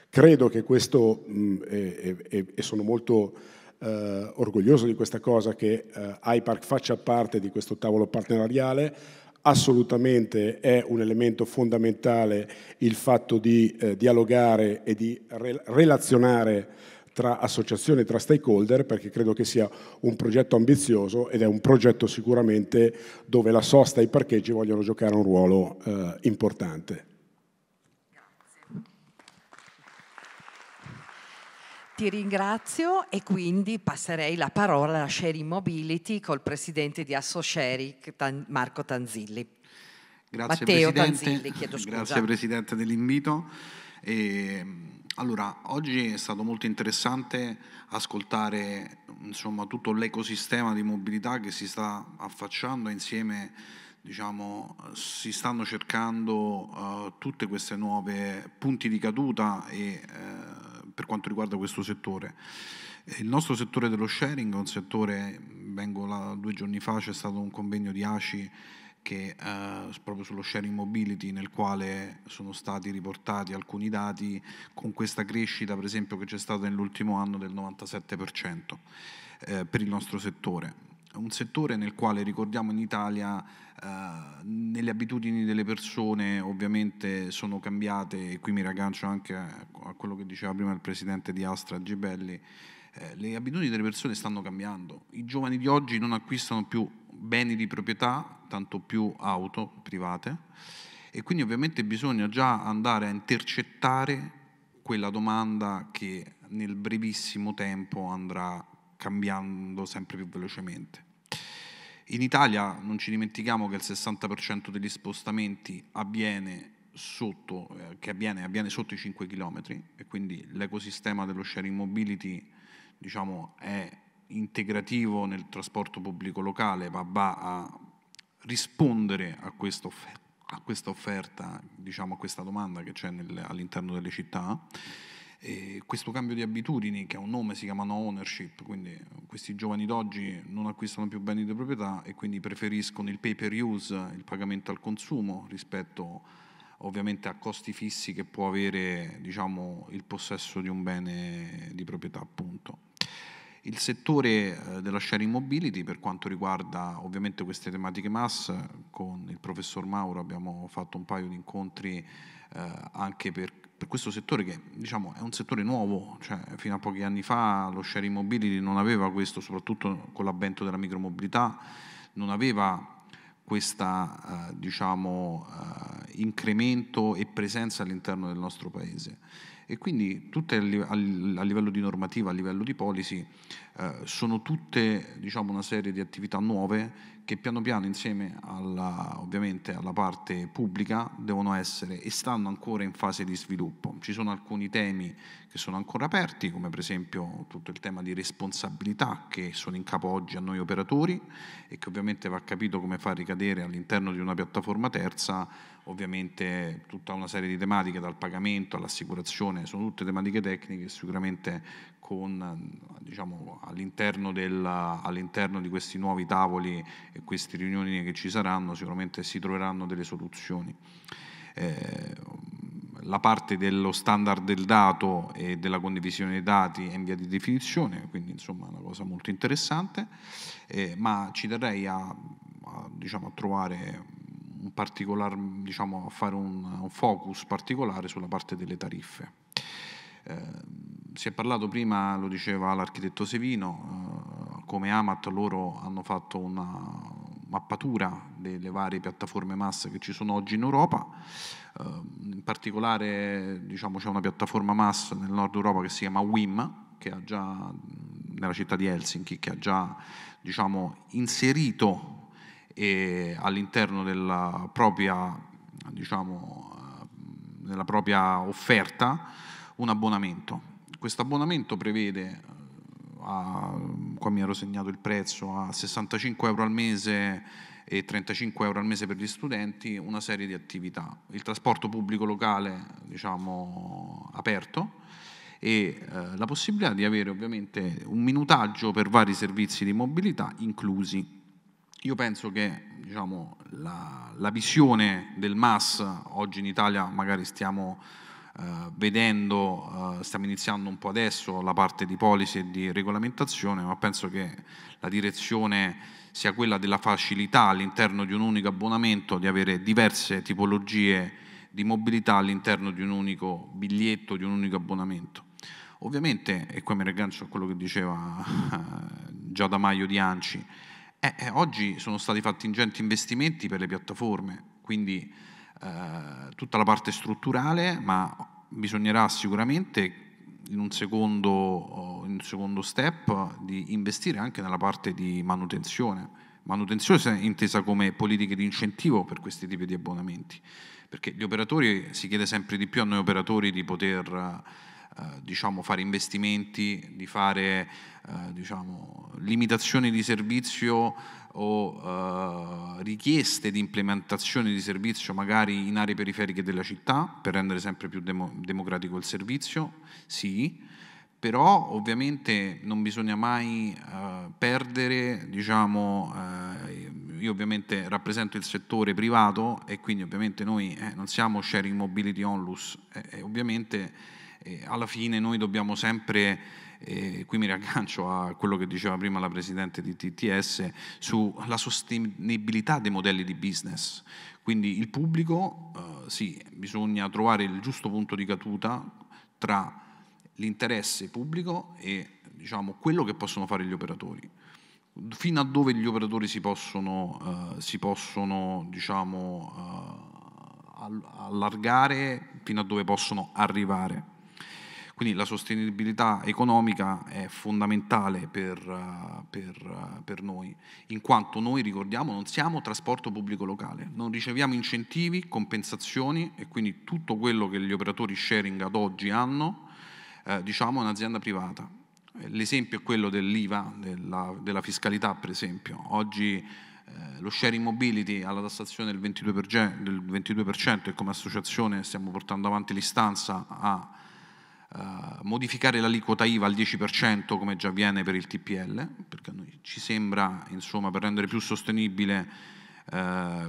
Credo che questo, mm, e sono molto... Eh, orgoglioso di questa cosa che eh, IPARC faccia parte di questo tavolo partenariale, assolutamente è un elemento fondamentale il fatto di eh, dialogare e di re- relazionare tra associazioni, tra stakeholder, perché credo che sia un progetto ambizioso ed è un progetto sicuramente dove la sosta e i parcheggi vogliono giocare un ruolo eh, importante. Ti ringrazio e quindi passerei la parola alla Sharing Mobility col presidente di Assosharing, Marco Tanzilli. Grazie Matteo Presidente, Tanzilli, chiedo scusa. Grazie Presidente dell'invito. E, allora, oggi è stato molto interessante ascoltare insomma, tutto l'ecosistema di mobilità che si sta affacciando insieme Diciamo, si stanno cercando uh, tutte queste nuove punti di caduta e uh, per quanto riguarda questo settore. Eh, il nostro settore dello sharing è un settore, vengo là, due giorni fa c'è stato un convegno di ACI che, eh, proprio sullo sharing mobility nel quale sono stati riportati alcuni dati con questa crescita per esempio che c'è stata nell'ultimo anno del 97% eh, per il nostro settore un settore nel quale ricordiamo in Italia eh, nelle abitudini delle persone ovviamente sono cambiate e qui mi raggancio anche a, quello che diceva prima il presidente di Astra Gibelli eh, le abitudini delle persone stanno cambiando i giovani di oggi non acquistano più beni di proprietà tanto più auto private e quindi ovviamente bisogna già andare a intercettare quella domanda che nel brevissimo tempo andrà cambiando sempre più velocemente. In Italia non ci dimentichiamo che il 60% degli spostamenti avviene sotto, eh, che avviene, avviene sotto i 5 km e quindi l'ecosistema dello sharing mobility diciamo, è integrativo nel trasporto pubblico locale, ma va a rispondere a questa offerta, a questa, offerta, diciamo, a questa domanda che c'è nel, all'interno delle città. E questo cambio di abitudini, che ha un nome, si chiamano ownership, quindi questi giovani d'oggi non acquistano più beni di proprietà e quindi preferiscono il pay per use, il pagamento al consumo, rispetto ovviamente a costi fissi che può avere diciamo, il possesso di un bene di proprietà appunto. Il settore eh, della sharing mobility per quanto riguarda ovviamente queste tematiche mass, con il professor Mauro abbiamo fatto un paio di incontri eh, anche per per questo settore che diciamo, è un settore nuovo, cioè, fino a pochi anni fa lo share immobility non aveva questo, soprattutto con l'avvento della micromobilità, non aveva questo eh, diciamo, eh, incremento e presenza all'interno del nostro Paese. E quindi tutte a livello di normativa, a livello di policy, eh, sono tutte diciamo, una serie di attività nuove che piano piano insieme alla, ovviamente alla parte pubblica devono essere e stanno ancora in fase di sviluppo. Ci sono alcuni temi che sono ancora aperti, come per esempio tutto il tema di responsabilità che sono in capo oggi a noi operatori e che ovviamente va capito come far ricadere all'interno di una piattaforma terza, ovviamente tutta una serie di tematiche dal pagamento all'assicurazione, sono tutte tematiche tecniche sicuramente con diciamo, all'interno, della, all'interno di questi nuovi tavoli e queste riunioni che ci saranno sicuramente si troveranno delle soluzioni. Eh, la parte dello standard del dato e della condivisione dei dati è in via di definizione, quindi insomma è una cosa molto interessante, eh, ma ci terrei a, a, diciamo, a trovare un particolar, diciamo, a fare un, un, focus particolare sulla parte delle tariffe. Eh, si è parlato prima, lo diceva l'architetto Sevino, eh, come Amat loro hanno fatto una mappatura delle varie piattaforme massa che ci sono oggi in Europa, eh, in particolare diciamo, c'è una piattaforma massa nel nord Europa che si chiama WIM, che ha già, nella città di Helsinki, che ha già diciamo, inserito all'interno della propria, diciamo, eh, della propria offerta un abbonamento questo abbonamento prevede, eh, a, qua mi ero segnato il prezzo, a 65 euro al mese e 35 euro al mese per gli studenti, una serie di attività. Il trasporto pubblico locale, diciamo, aperto e eh, la possibilità di avere ovviamente un minutaggio per vari servizi di mobilità inclusi. Io penso che diciamo, la, la visione del MAS oggi in Italia magari stiamo eh, vedendo, uh, stiamo iniziando un po' adesso la parte di policy e di regolamentazione, ma penso che la direzione sia quella della facilità all'interno di un unico abbonamento di avere diverse tipologie di mobilità all'interno di un unico biglietto, di un unico abbonamento. Ovviamente, e qua mi raggancio a quello che diceva eh, già da Maio di Anci, eh, eh, oggi sono stati fatti ingenti investimenti per le piattaforme, quindi eh, tutta la parte strutturale, ma bisognerà sicuramente in un, secondo, eh, in un secondo step di investire anche nella parte di manutenzione. Manutenzione è intesa come politiche di incentivo per questi tipi di abbonamenti, perché gli operatori si chiede sempre di più a noi operatori di poter eh, diciamo, fare investimenti, di fare eh, diciamo, limitazioni di servizio o eh, richieste di implementazione di servizio magari in aree periferiche della città per rendere sempre più demo democratico il servizio, sì, però ovviamente non bisogna mai eh, perdere, diciamo, eh, io ovviamente rappresento il settore privato e quindi ovviamente noi eh, non siamo sharing mobility onlus, ovviamente eh, alla fine noi dobbiamo sempre e qui mi riaggancio a quello che diceva prima la Presidente di TTS sulla sostenibilità dei modelli di business. Quindi il pubblico, eh, sì, bisogna trovare il giusto punto di caduta tra l'interesse pubblico e diciamo, quello che possono fare gli operatori. Fino a dove gli operatori si possono, eh, si possono diciamo, eh, allargare, fino a dove possono arrivare. Quindi la sostenibilità economica è fondamentale per, eh, per, eh, per, noi, in quanto noi, ricordiamo, non siamo trasporto pubblico locale, non riceviamo incentivi, compensazioni e quindi tutto quello che gli operatori sharing ad oggi hanno, eh, diciamo, è un'azienda privata. L'esempio è quello dell'IVA, della, della fiscalità per esempio. Oggi eh, lo sharing mobility ha la tassazione del 22%, del 22%, e come associazione stiamo portando avanti l'istanza a eh, modificare l'aliquota IVA al 10% come già avviene per il TPL, perché ci sembra, insomma, per rendere più sostenibile uh,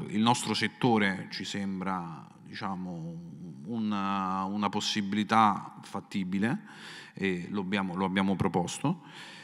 il nostro settore, ci sembra diciamo, una, una, possibilità fattibile e lo abbiamo, lo abbiamo proposto.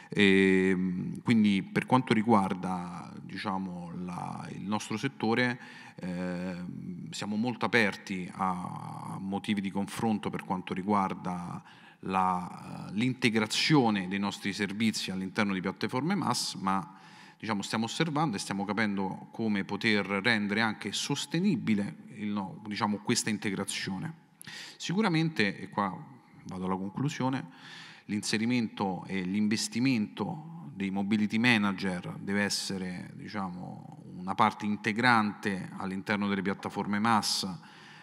E, ehm, quindi per quanto riguarda diciamo, la, il nostro settore Ehm, siamo molto aperti a motivi di confronto per quanto riguarda la, eh, l'integrazione dei nostri servizi all'interno di piattaforme MAS, ma diciamo, stiamo osservando e stiamo capendo come poter rendere anche sostenibile il, diciamo, questa integrazione. Sicuramente, e qua vado alla conclusione, l'inserimento e l'investimento dei mobility manager deve essere diciamo, una parte integrante all'interno delle piattaforme MAS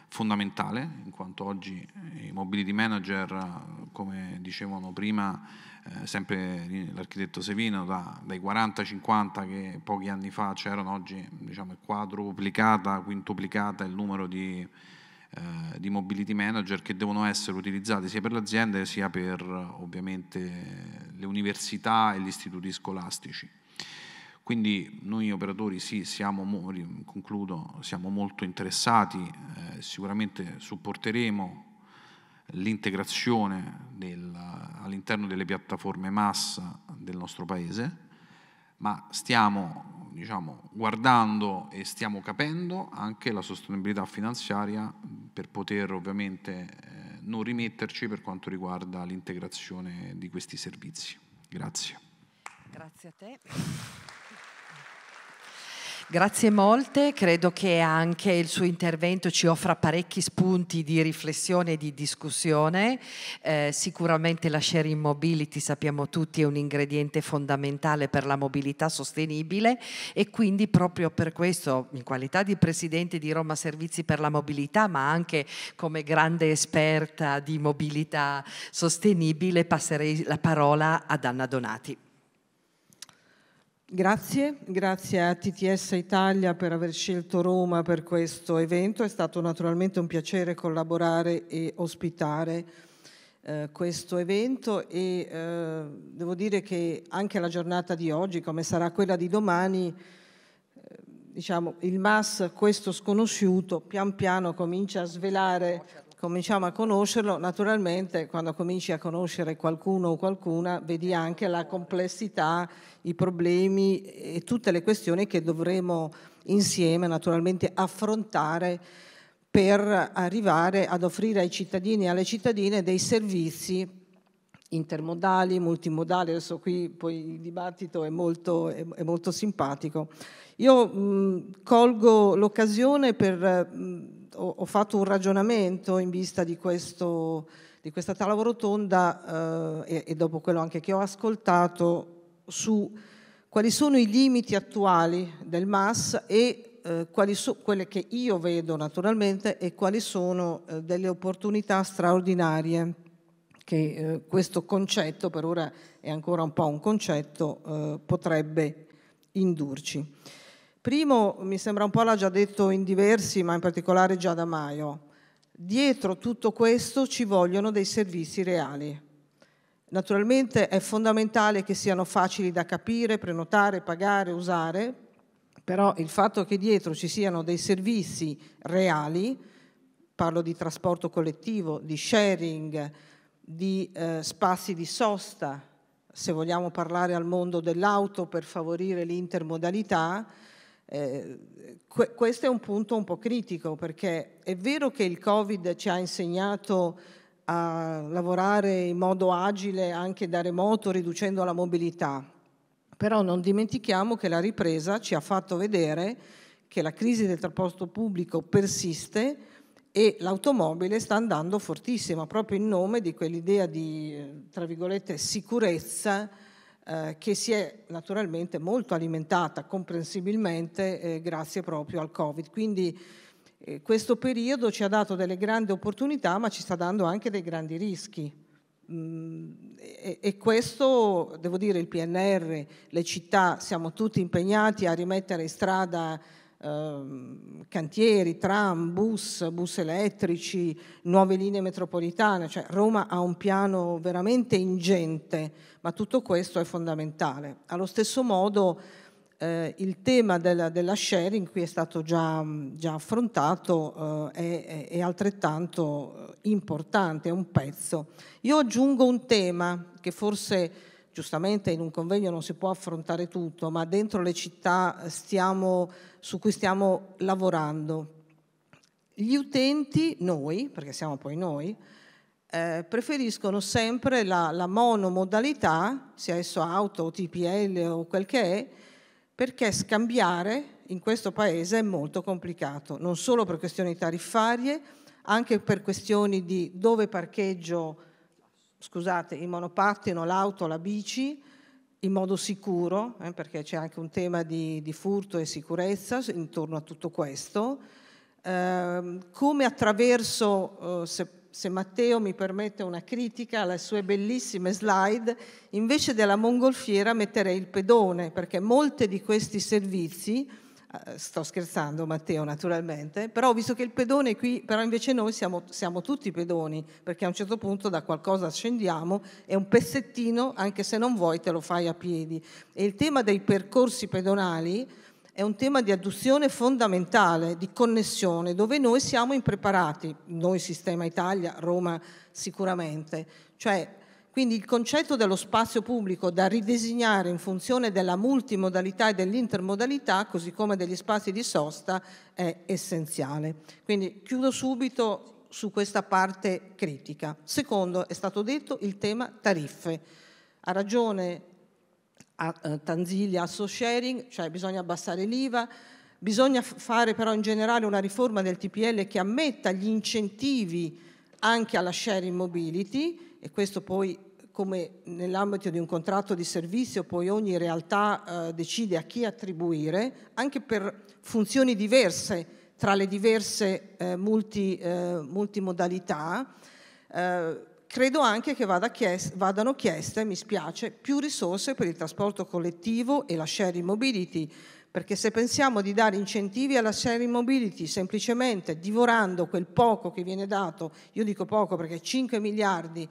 fondamentale, in quanto oggi i mobility manager, come dicevano prima, eh, sempre l'architetto Sevino, da, dai 40 50 che pochi anni fa c'erano, oggi diciamo, è quadruplicata, quintuplicata il numero di, eh, di mobility manager che devono essere utilizzati sia per le aziende sia per ovviamente le università e gli istituti scolastici. Quindi noi operatori sì, siamo, concludo, siamo molto interessati, eh, sicuramente supporteremo l'integrazione del, all'interno delle piattaforme MAS del nostro Paese, ma stiamo diciamo, guardando e stiamo capendo anche la sostenibilità finanziaria per poter ovviamente eh, non rimetterci per quanto riguarda l'integrazione di questi servizi. Grazie. Grazie a te. Grazie molte, credo che anche il suo intervento ci offra parecchi spunti di riflessione e di discussione. Eh, sicuramente la sharing mobility, sappiamo tutti, è un ingrediente fondamentale per la mobilità sostenibile e quindi proprio per questo, in qualità di Presidente di Roma Servizi per la Mobilità, ma anche come grande esperta di mobilità sostenibile, passerei la parola ad Anna Donati. Grazie, grazie a TTS Italia per aver scelto Roma per questo evento, è stato naturalmente un piacere collaborare e ospitare eh, questo evento e eh, devo dire che anche la giornata di oggi, come sarà quella di domani, eh, diciamo, il MAS, questo sconosciuto, pian piano comincia a svelare cominciamo a conoscerlo, naturalmente quando cominci a conoscere qualcuno o qualcuna vedi anche la complessità, i problemi e tutte le questioni che dovremo insieme naturalmente affrontare per arrivare ad offrire ai cittadini e alle cittadine dei servizi intermodali, multimodali, adesso qui poi il dibattito è molto, è molto simpatico. Io mh, colgo l'occasione per... Mh, ho, ho, fatto un ragionamento in vista di, questo, di questa tavola rotonda eh, e, e, dopo quello anche che ho ascoltato su quali sono i limiti attuali del MAS e eh, quali sono quelle che io vedo naturalmente e quali sono eh, delle opportunità straordinarie che eh, questo concetto, per ora è ancora un po' un concetto, eh, potrebbe indurci. Primo, mi sembra un po' l'ha già detto in diversi, ma in particolare già da Maio, dietro tutto questo ci vogliono dei servizi reali. Naturalmente è fondamentale che siano facili da capire, prenotare, pagare, usare, però il fatto che dietro ci siano dei servizi reali, parlo di trasporto collettivo, di sharing, di eh, spazi di sosta, se vogliamo parlare al mondo dell'auto per favorire l'intermodalità, eh, que- questo è un punto un po' critico perché è vero che il Covid ci ha insegnato a lavorare in modo agile anche da remoto riducendo la mobilità, però non dimentichiamo che la ripresa ci ha fatto vedere che la crisi del trasporto pubblico persiste e l'automobile sta andando fortissima proprio in nome di quell'idea di, tra virgolette, sicurezza eh, che si è naturalmente molto alimentata comprensibilmente eh, grazie proprio al Covid. Quindi eh, questo periodo ci ha dato delle grandi opportunità ma ci sta dando anche dei grandi rischi. Mm, e, e, questo, devo dire, il PNR, le città, siamo tutti impegnati a rimettere in strada Ehm, cantieri, tram, bus, bus elettrici, nuove linee metropolitane, cioè Roma ha un piano veramente ingente, ma tutto questo è fondamentale. Allo stesso modo eh, il tema della, della, sharing, qui è stato già, già affrontato, eh, è, è altrettanto eh, importante, è un pezzo. Io aggiungo un tema che forse giustamente in un convegno non si può affrontare tutto, ma dentro le città eh, stiamo, su cui stiamo lavorando. Gli utenti, noi, perché siamo poi noi, eh, preferiscono sempre la, la monomodalità, sia esso auto o TPL o quel che è, perché scambiare in questo paese è molto complicato, non solo per questioni tariffarie, anche per questioni di dove parcheggio scusate, i monopattino, l'auto, la bici in modo sicuro, eh, perché c'è anche un tema di, di, furto e sicurezza intorno a tutto questo, eh, come attraverso, eh, se, se, Matteo mi permette una critica alle sue bellissime slide, invece della mongolfiera metterei il pedone, perché molti di questi servizi Ah, eh, sto scherzando Matteo naturalmente, però ho visto che il pedone è qui, però invece noi siamo, siamo, tutti pedoni, perché a un certo punto da qualcosa scendiamo e un pezzettino, anche se non vuoi, te lo fai a piedi. E il tema dei percorsi pedonali è un tema di adduzione fondamentale, di connessione, dove noi siamo impreparati, noi sistema Italia, Roma sicuramente. Cioè, quindi il concetto dello spazio pubblico da ridisegnare in funzione della multimodalità e dell'intermodalità, così come degli spazi di sosta, è essenziale. Quindi chiudo subito su questa parte critica. Secondo, è stato detto il tema tariffe. Ha ragione a eh, Tanziglia a so sharing, cioè bisogna abbassare l'IVA, bisogna fare però in generale una riforma del TPL che ammetta gli incentivi anche alla sharing mobility e questo poi come nell'ambito di un contratto di servizio poi ogni realtà eh, decide a chi attribuire, anche per funzioni diverse tra le diverse eh, multi, eh, multimodalità, eh, credo anche che vada chies vadano chieste, mi spiace, più risorse per il trasporto collettivo e la sharing mobility, perché se pensiamo di dare incentivi alla sharing mobility semplicemente divorando quel poco che viene dato, io dico poco perché 5 miliardi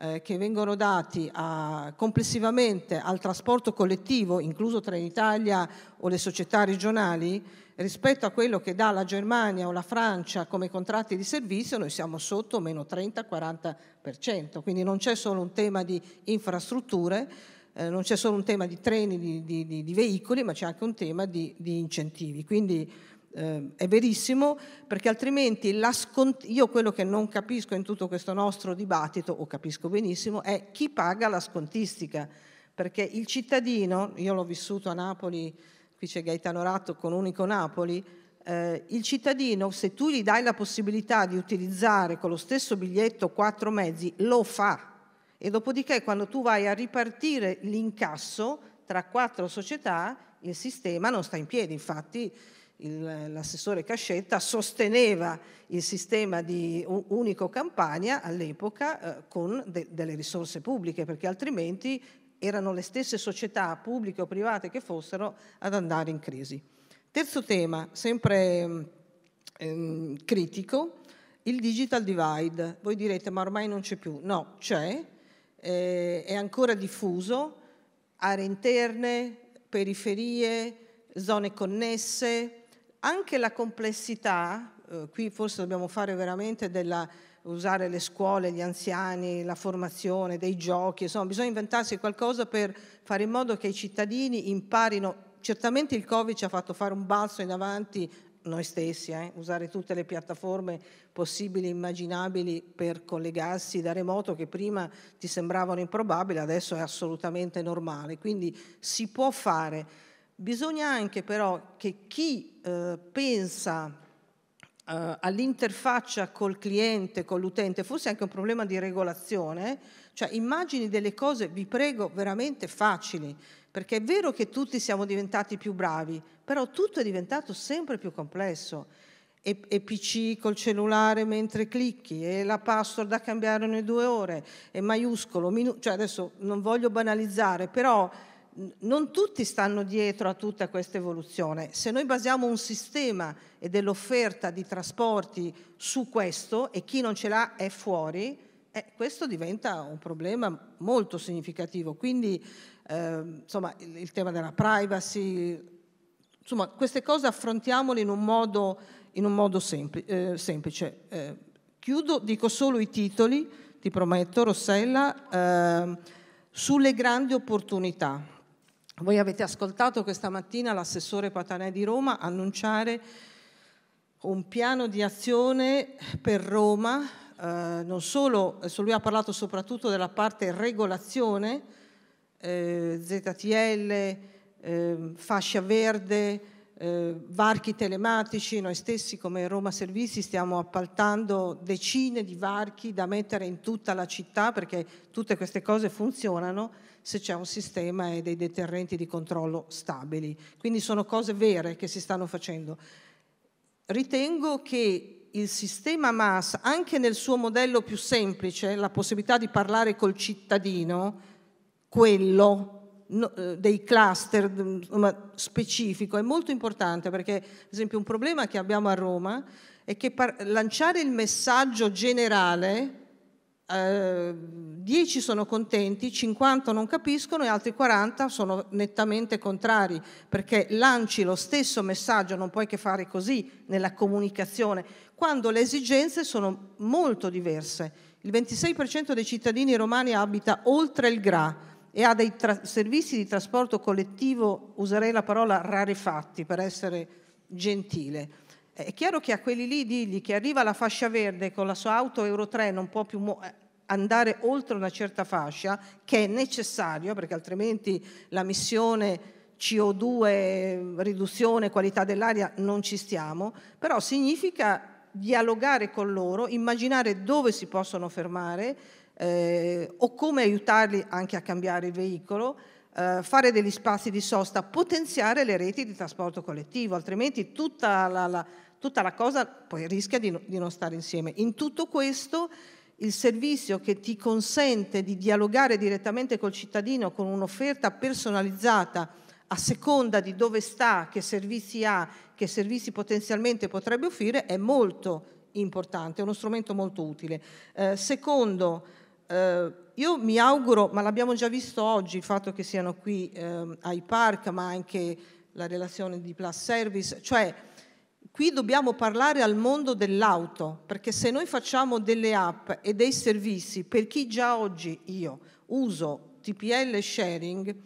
eh, che vengono dati a, complessivamente al trasporto collettivo, incluso Trenitalia o le società regionali, rispetto a quello che dà la Germania o la Francia come contratti di servizio, noi siamo sotto meno 30-40%, quindi non c'è solo un tema di infrastrutture, eh, non c'è solo un tema di treni, di, di, di, di veicoli, ma c'è anche un tema di, incentivi. Quindi eh, è verissimo, perché altrimenti scont- io quello che non capisco in tutto questo nostro dibattito, o capisco benissimo, è chi paga la scontistica. Perché il cittadino, io l'ho vissuto a Napoli, qui c'è Gaetano Ratto con Unico Napoli, eh, il cittadino, se tu gli dai la possibilità di utilizzare con lo stesso biglietto quattro mezzi, lo fa e dopodiché quando tu vai a ripartire l'incasso tra quattro società il sistema non sta in piedi, infatti il, l'assessore Cascetta sosteneva il sistema di unico Campania all'epoca eh, con de, delle risorse pubbliche perché altrimenti erano le stesse società pubbliche o private che fossero ad andare in crisi. Terzo tema, sempre mm, ehm, critico, il digital divide. Voi direte ma ormai non c'è più. No, c'è eh, è ancora diffuso, aree interne, periferie, zone connesse, anche la complessità, eh, qui forse dobbiamo fare veramente della, usare le scuole, gli anziani, la formazione, dei giochi, insomma bisogna inventarsi qualcosa per fare in modo che i cittadini imparino. Certamente il Covid ci ha fatto fare un balzo in avanti noi stessi, eh, usare tutte le piattaforme possibili e immaginabili per collegarsi da remoto che prima ti sembravano improbabili, adesso è assolutamente normale. Quindi si può fare. Bisogna anche però che chi eh, pensa eh, all'interfaccia col cliente, con l'utente, forse anche un problema di regolazione, eh, cioè immagini delle cose, vi prego, veramente facili perché è vero che tutti siamo diventati più bravi, però tutto è diventato sempre più complesso. E, e PC col cellulare mentre clicchi, e la password da cambiare ogni due ore, e maiuscolo, cioè adesso non voglio banalizzare, però non tutti stanno dietro a tutta questa evoluzione. Se noi basiamo un sistema e dell'offerta di trasporti su questo e chi non ce l'ha è fuori, eh, questo diventa un problema molto significativo. Quindi Ehm, insomma, il, il, tema della privacy, insomma queste cose affrontiamole in un modo, in un modo sempli, eh, semplice. Eh, chiudo, dico solo i titoli, ti prometto Rossella, ehm, sulle grandi opportunità. Voi avete ascoltato questa mattina l'assessore Patanè di Roma annunciare un piano di azione per Roma, eh, non solo, eh, lui ha parlato soprattutto della parte regolazione, eh, ZTL, eh, fascia verde, eh, varchi telematici, noi stessi come Roma Servizi stiamo appaltando decine di varchi da mettere in tutta la città perché tutte queste cose funzionano se c'è un sistema e dei deterrenti di controllo stabili. Quindi sono cose vere che si stanno facendo. Ritengo che il sistema MAS, anche nel suo modello più semplice, la possibilità di parlare col cittadino, quello eh, dei cluster specifico è molto importante perché ad esempio un problema che abbiamo a Roma è che lanciare il messaggio generale eh, 10 sono contenti, 50 non capiscono e altri 40 sono nettamente contrari perché lanci lo stesso messaggio, non puoi che fare così nella comunicazione, quando le esigenze sono molto diverse. Il 26% dei cittadini romani abita oltre il GRA, e ha dei tra- servizi di trasporto collettivo, userei la parola rarefatti per essere gentile. Eh, è chiaro che a quelli lì digli che arriva la fascia verde con la sua auto Euro 3 non può più mo- eh, andare oltre una certa fascia, che è necessario perché altrimenti la missione CO2, eh, riduzione, qualità dell'aria non ci stiamo, però significa dialogare con loro, immaginare dove si possono fermare eh, o come aiutarli anche a cambiare il veicolo, eh, fare degli spazi di sosta, potenziare le reti di trasporto collettivo, altrimenti tutta la, la, tutta la cosa poi rischia di, di non stare insieme. In tutto questo il servizio che ti consente di dialogare direttamente col cittadino con un'offerta personalizzata a seconda di dove sta, che servizi ha, che servizi potenzialmente potrebbe offrire, è molto importante, è uno strumento molto utile. Eh, secondo, eh, io mi auguro, ma l'abbiamo già visto oggi, il fatto che siano qui eh, ai park, ma anche la relazione di Plus Service, cioè qui dobbiamo parlare al mondo dell'auto, perché se noi facciamo delle app e dei servizi per chi già oggi io uso TPL sharing,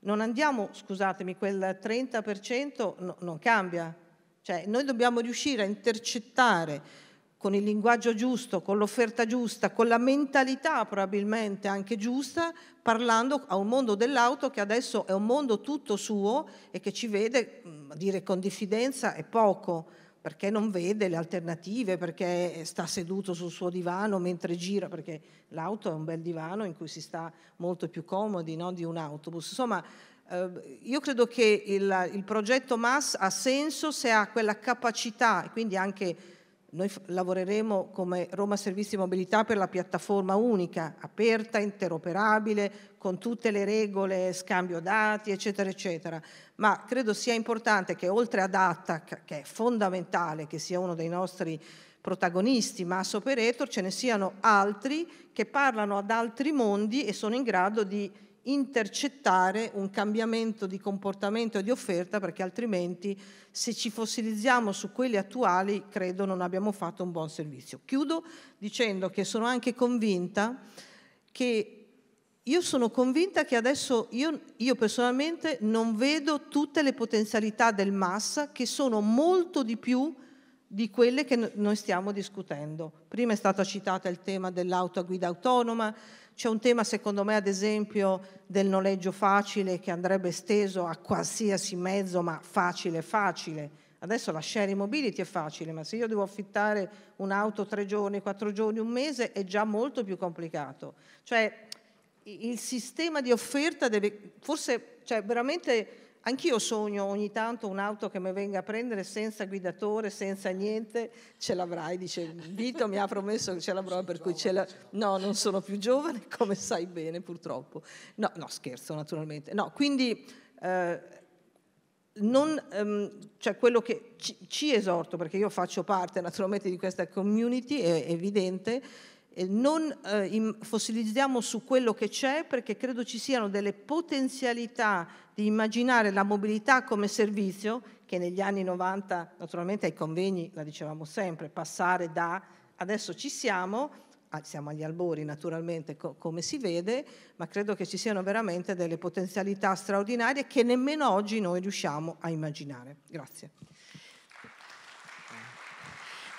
non andiamo, scusatemi, quel 30% no, non cambia. Cioè noi dobbiamo riuscire a intercettare con il linguaggio giusto, con l'offerta giusta, con la mentalità probabilmente anche giusta, parlando a un mondo dell'auto che adesso è un mondo tutto suo e che ci vede, dire con diffidenza, è poco, perché non vede le alternative, perché sta seduto sul suo divano mentre gira, perché l'auto è un bel divano in cui si sta molto più comodi no, di un autobus. Insomma, eh, io credo che il, il progetto MAS ha senso se ha quella capacità, e quindi anche noi lavoreremo come Roma Servizi Mobilità per la piattaforma unica, aperta, interoperabile, con tutte le regole, scambio dati, eccetera, eccetera. Ma credo sia importante che oltre ad ATTAC, che è fondamentale che sia uno dei nostri protagonisti, mass operator, ce ne siano altri che parlano ad altri mondi e sono in grado di intercettare un cambiamento di comportamento e di offerta perché altrimenti se ci fossilizziamo su quelli attuali credo non abbiamo fatto un buon servizio. Chiudo dicendo che sono anche convinta che io sono convinta che adesso io, io personalmente non vedo tutte le potenzialità del massa che sono molto di più di quelle che noi stiamo discutendo. Prima è stato citato il tema dell'auto a guida autonoma, c'è un tema, secondo me, ad esempio, del noleggio facile che andrebbe esteso a qualsiasi mezzo, ma facile, facile. Adesso la share mobility è facile, ma se io devo affittare un'auto tre giorni, quattro giorni, un mese, è già molto più complicato. Cioè, il sistema di offerta deve, forse, cioè, veramente Anch'io sogno ogni tanto un'auto che mi venga a prendere senza guidatore, senza niente, ce l'avrai, dice Vito mi ha promesso che ce l'avrò, per cui ce la... No, non sono più giovane, come sai bene purtroppo. No, no scherzo naturalmente. No, quindi eh, non, ehm, cioè quello che ci, ci, esorto, perché io faccio parte naturalmente di questa community, è evidente, non eh, fossilizziamo su quello che c'è perché credo ci siano delle potenzialità di immaginare la mobilità come servizio che negli anni 90 naturalmente ai convegni la dicevamo sempre passare da adesso ci siamo siamo agli albori naturalmente co come si vede ma credo che ci siano veramente delle potenzialità straordinarie che nemmeno oggi noi riusciamo a immaginare grazie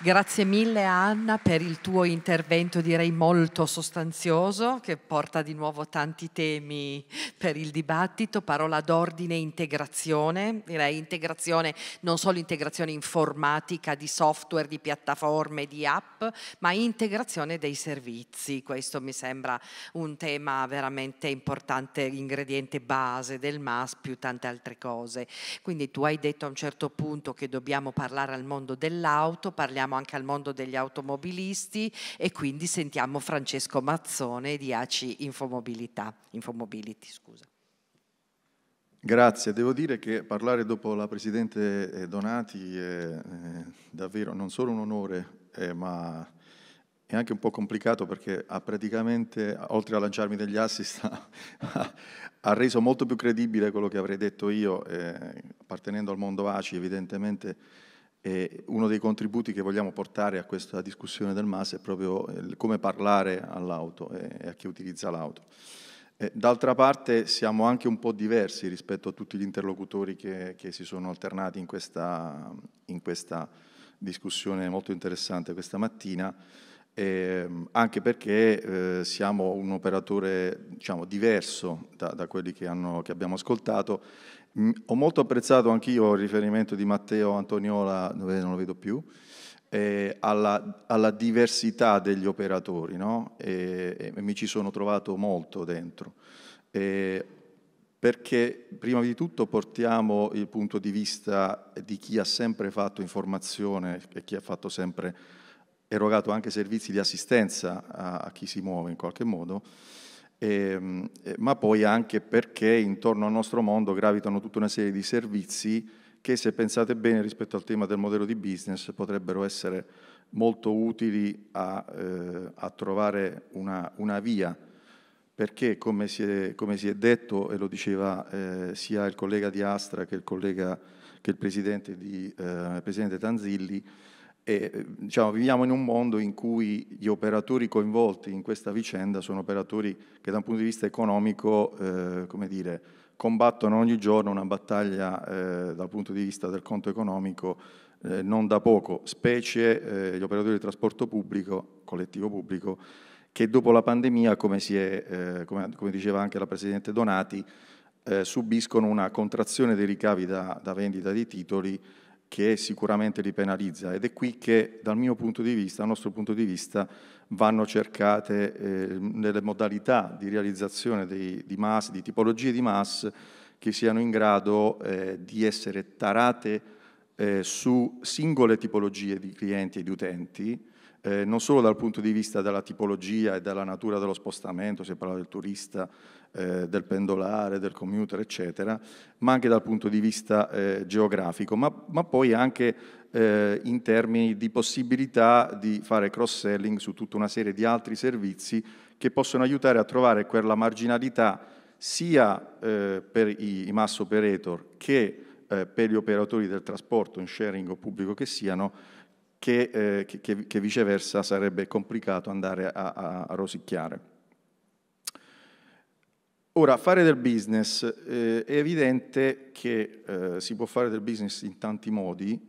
Grazie mille Anna per il tuo intervento direi molto sostanzioso che porta di nuovo tanti temi per il dibattito, parola d'ordine integrazione, direi integrazione non solo integrazione informatica di software, di piattaforme, di app, ma integrazione dei servizi, questo mi sembra un tema veramente importante, ingrediente base del MAS più tante altre cose. Quindi tu hai detto a un certo punto che dobbiamo parlare al mondo dell'auto, parliamo apparteniamo anche al mondo degli automobilisti e quindi sentiamo Francesco Mazzone di ACI Infomobilità, Infomobility. Scusa. Grazie, devo dire che parlare dopo la Presidente eh, Donati è, eh, davvero non solo un onore, eh, ma è anche un po' complicato perché ha praticamente, oltre a lanciarmi degli assist, ha reso molto più credibile quello che avrei detto io, appartenendo al mondo ACI evidentemente e uno dei contributi che vogliamo portare a questa discussione del MAS è proprio come parlare all'auto e a chi utilizza l'auto. D'altra parte siamo anche un po' diversi rispetto a tutti gli interlocutori che, che si sono alternati in questa, in questa, discussione molto interessante questa mattina, ehm, anche perché eh, siamo un operatore diciamo, diverso da, da quelli che, hanno, che abbiamo ascoltato Mm, ho molto apprezzato anch'io il riferimento di Matteo Antoniola, dove non lo vedo più, eh, alla, alla, diversità degli operatori, no? e, e mi ci sono trovato molto dentro. Eh, perché prima di tutto portiamo il punto di vista di chi ha sempre fatto informazione e chi ha fatto sempre erogato anche servizi di assistenza a, a chi si muove in qualche modo, ehm, eh, ma poi anche perché intorno al nostro mondo gravitano tutta una serie di servizi che se pensate bene rispetto al tema del modello di business potrebbero essere molto utili a, eh, a trovare una, una, via, perché come si, è, come si, è, detto e lo diceva eh, sia il collega di Astra che il, collega, che il presidente, di, eh, presidente Tanzilli, e, eh, diciamo, viviamo in un mondo in cui gli operatori coinvolti in questa vicenda sono operatori che da un punto di vista economico, eh, come dire, combattono ogni giorno una battaglia eh, dal punto di vista del conto economico eh, non da poco, specie eh, gli operatori di trasporto pubblico, collettivo pubblico, che dopo la pandemia, come, è, eh, come, come diceva anche la Presidente Donati, subiscono una contrazione dei ricavi da, da vendita di titoli che sicuramente li penalizza ed è qui che dal mio punto di vista, dal nostro punto di vista, vanno cercate eh, modalità di realizzazione dei, di mass, di tipologie di mass che siano in grado eh, di essere tarate eh, su singole tipologie di clienti e di utenti, eh, non solo dal punto di vista della tipologia e della natura dello spostamento, si parla del turista, eh, del pendolare, del commuter, eccetera, ma anche dal punto di vista eh, geografico, ma, ma, poi anche eh, in termini di possibilità di fare cross-selling su tutta una serie di altri servizi che possono aiutare a trovare quella marginalità sia eh, per i, i, mass operator che eh, per gli operatori del trasporto, in sharing o pubblico che siano, che, eh, che, che viceversa sarebbe complicato andare a, a, a rosicchiare. Ora, fare del business, eh, è evidente che eh, si può fare del business in tanti modi,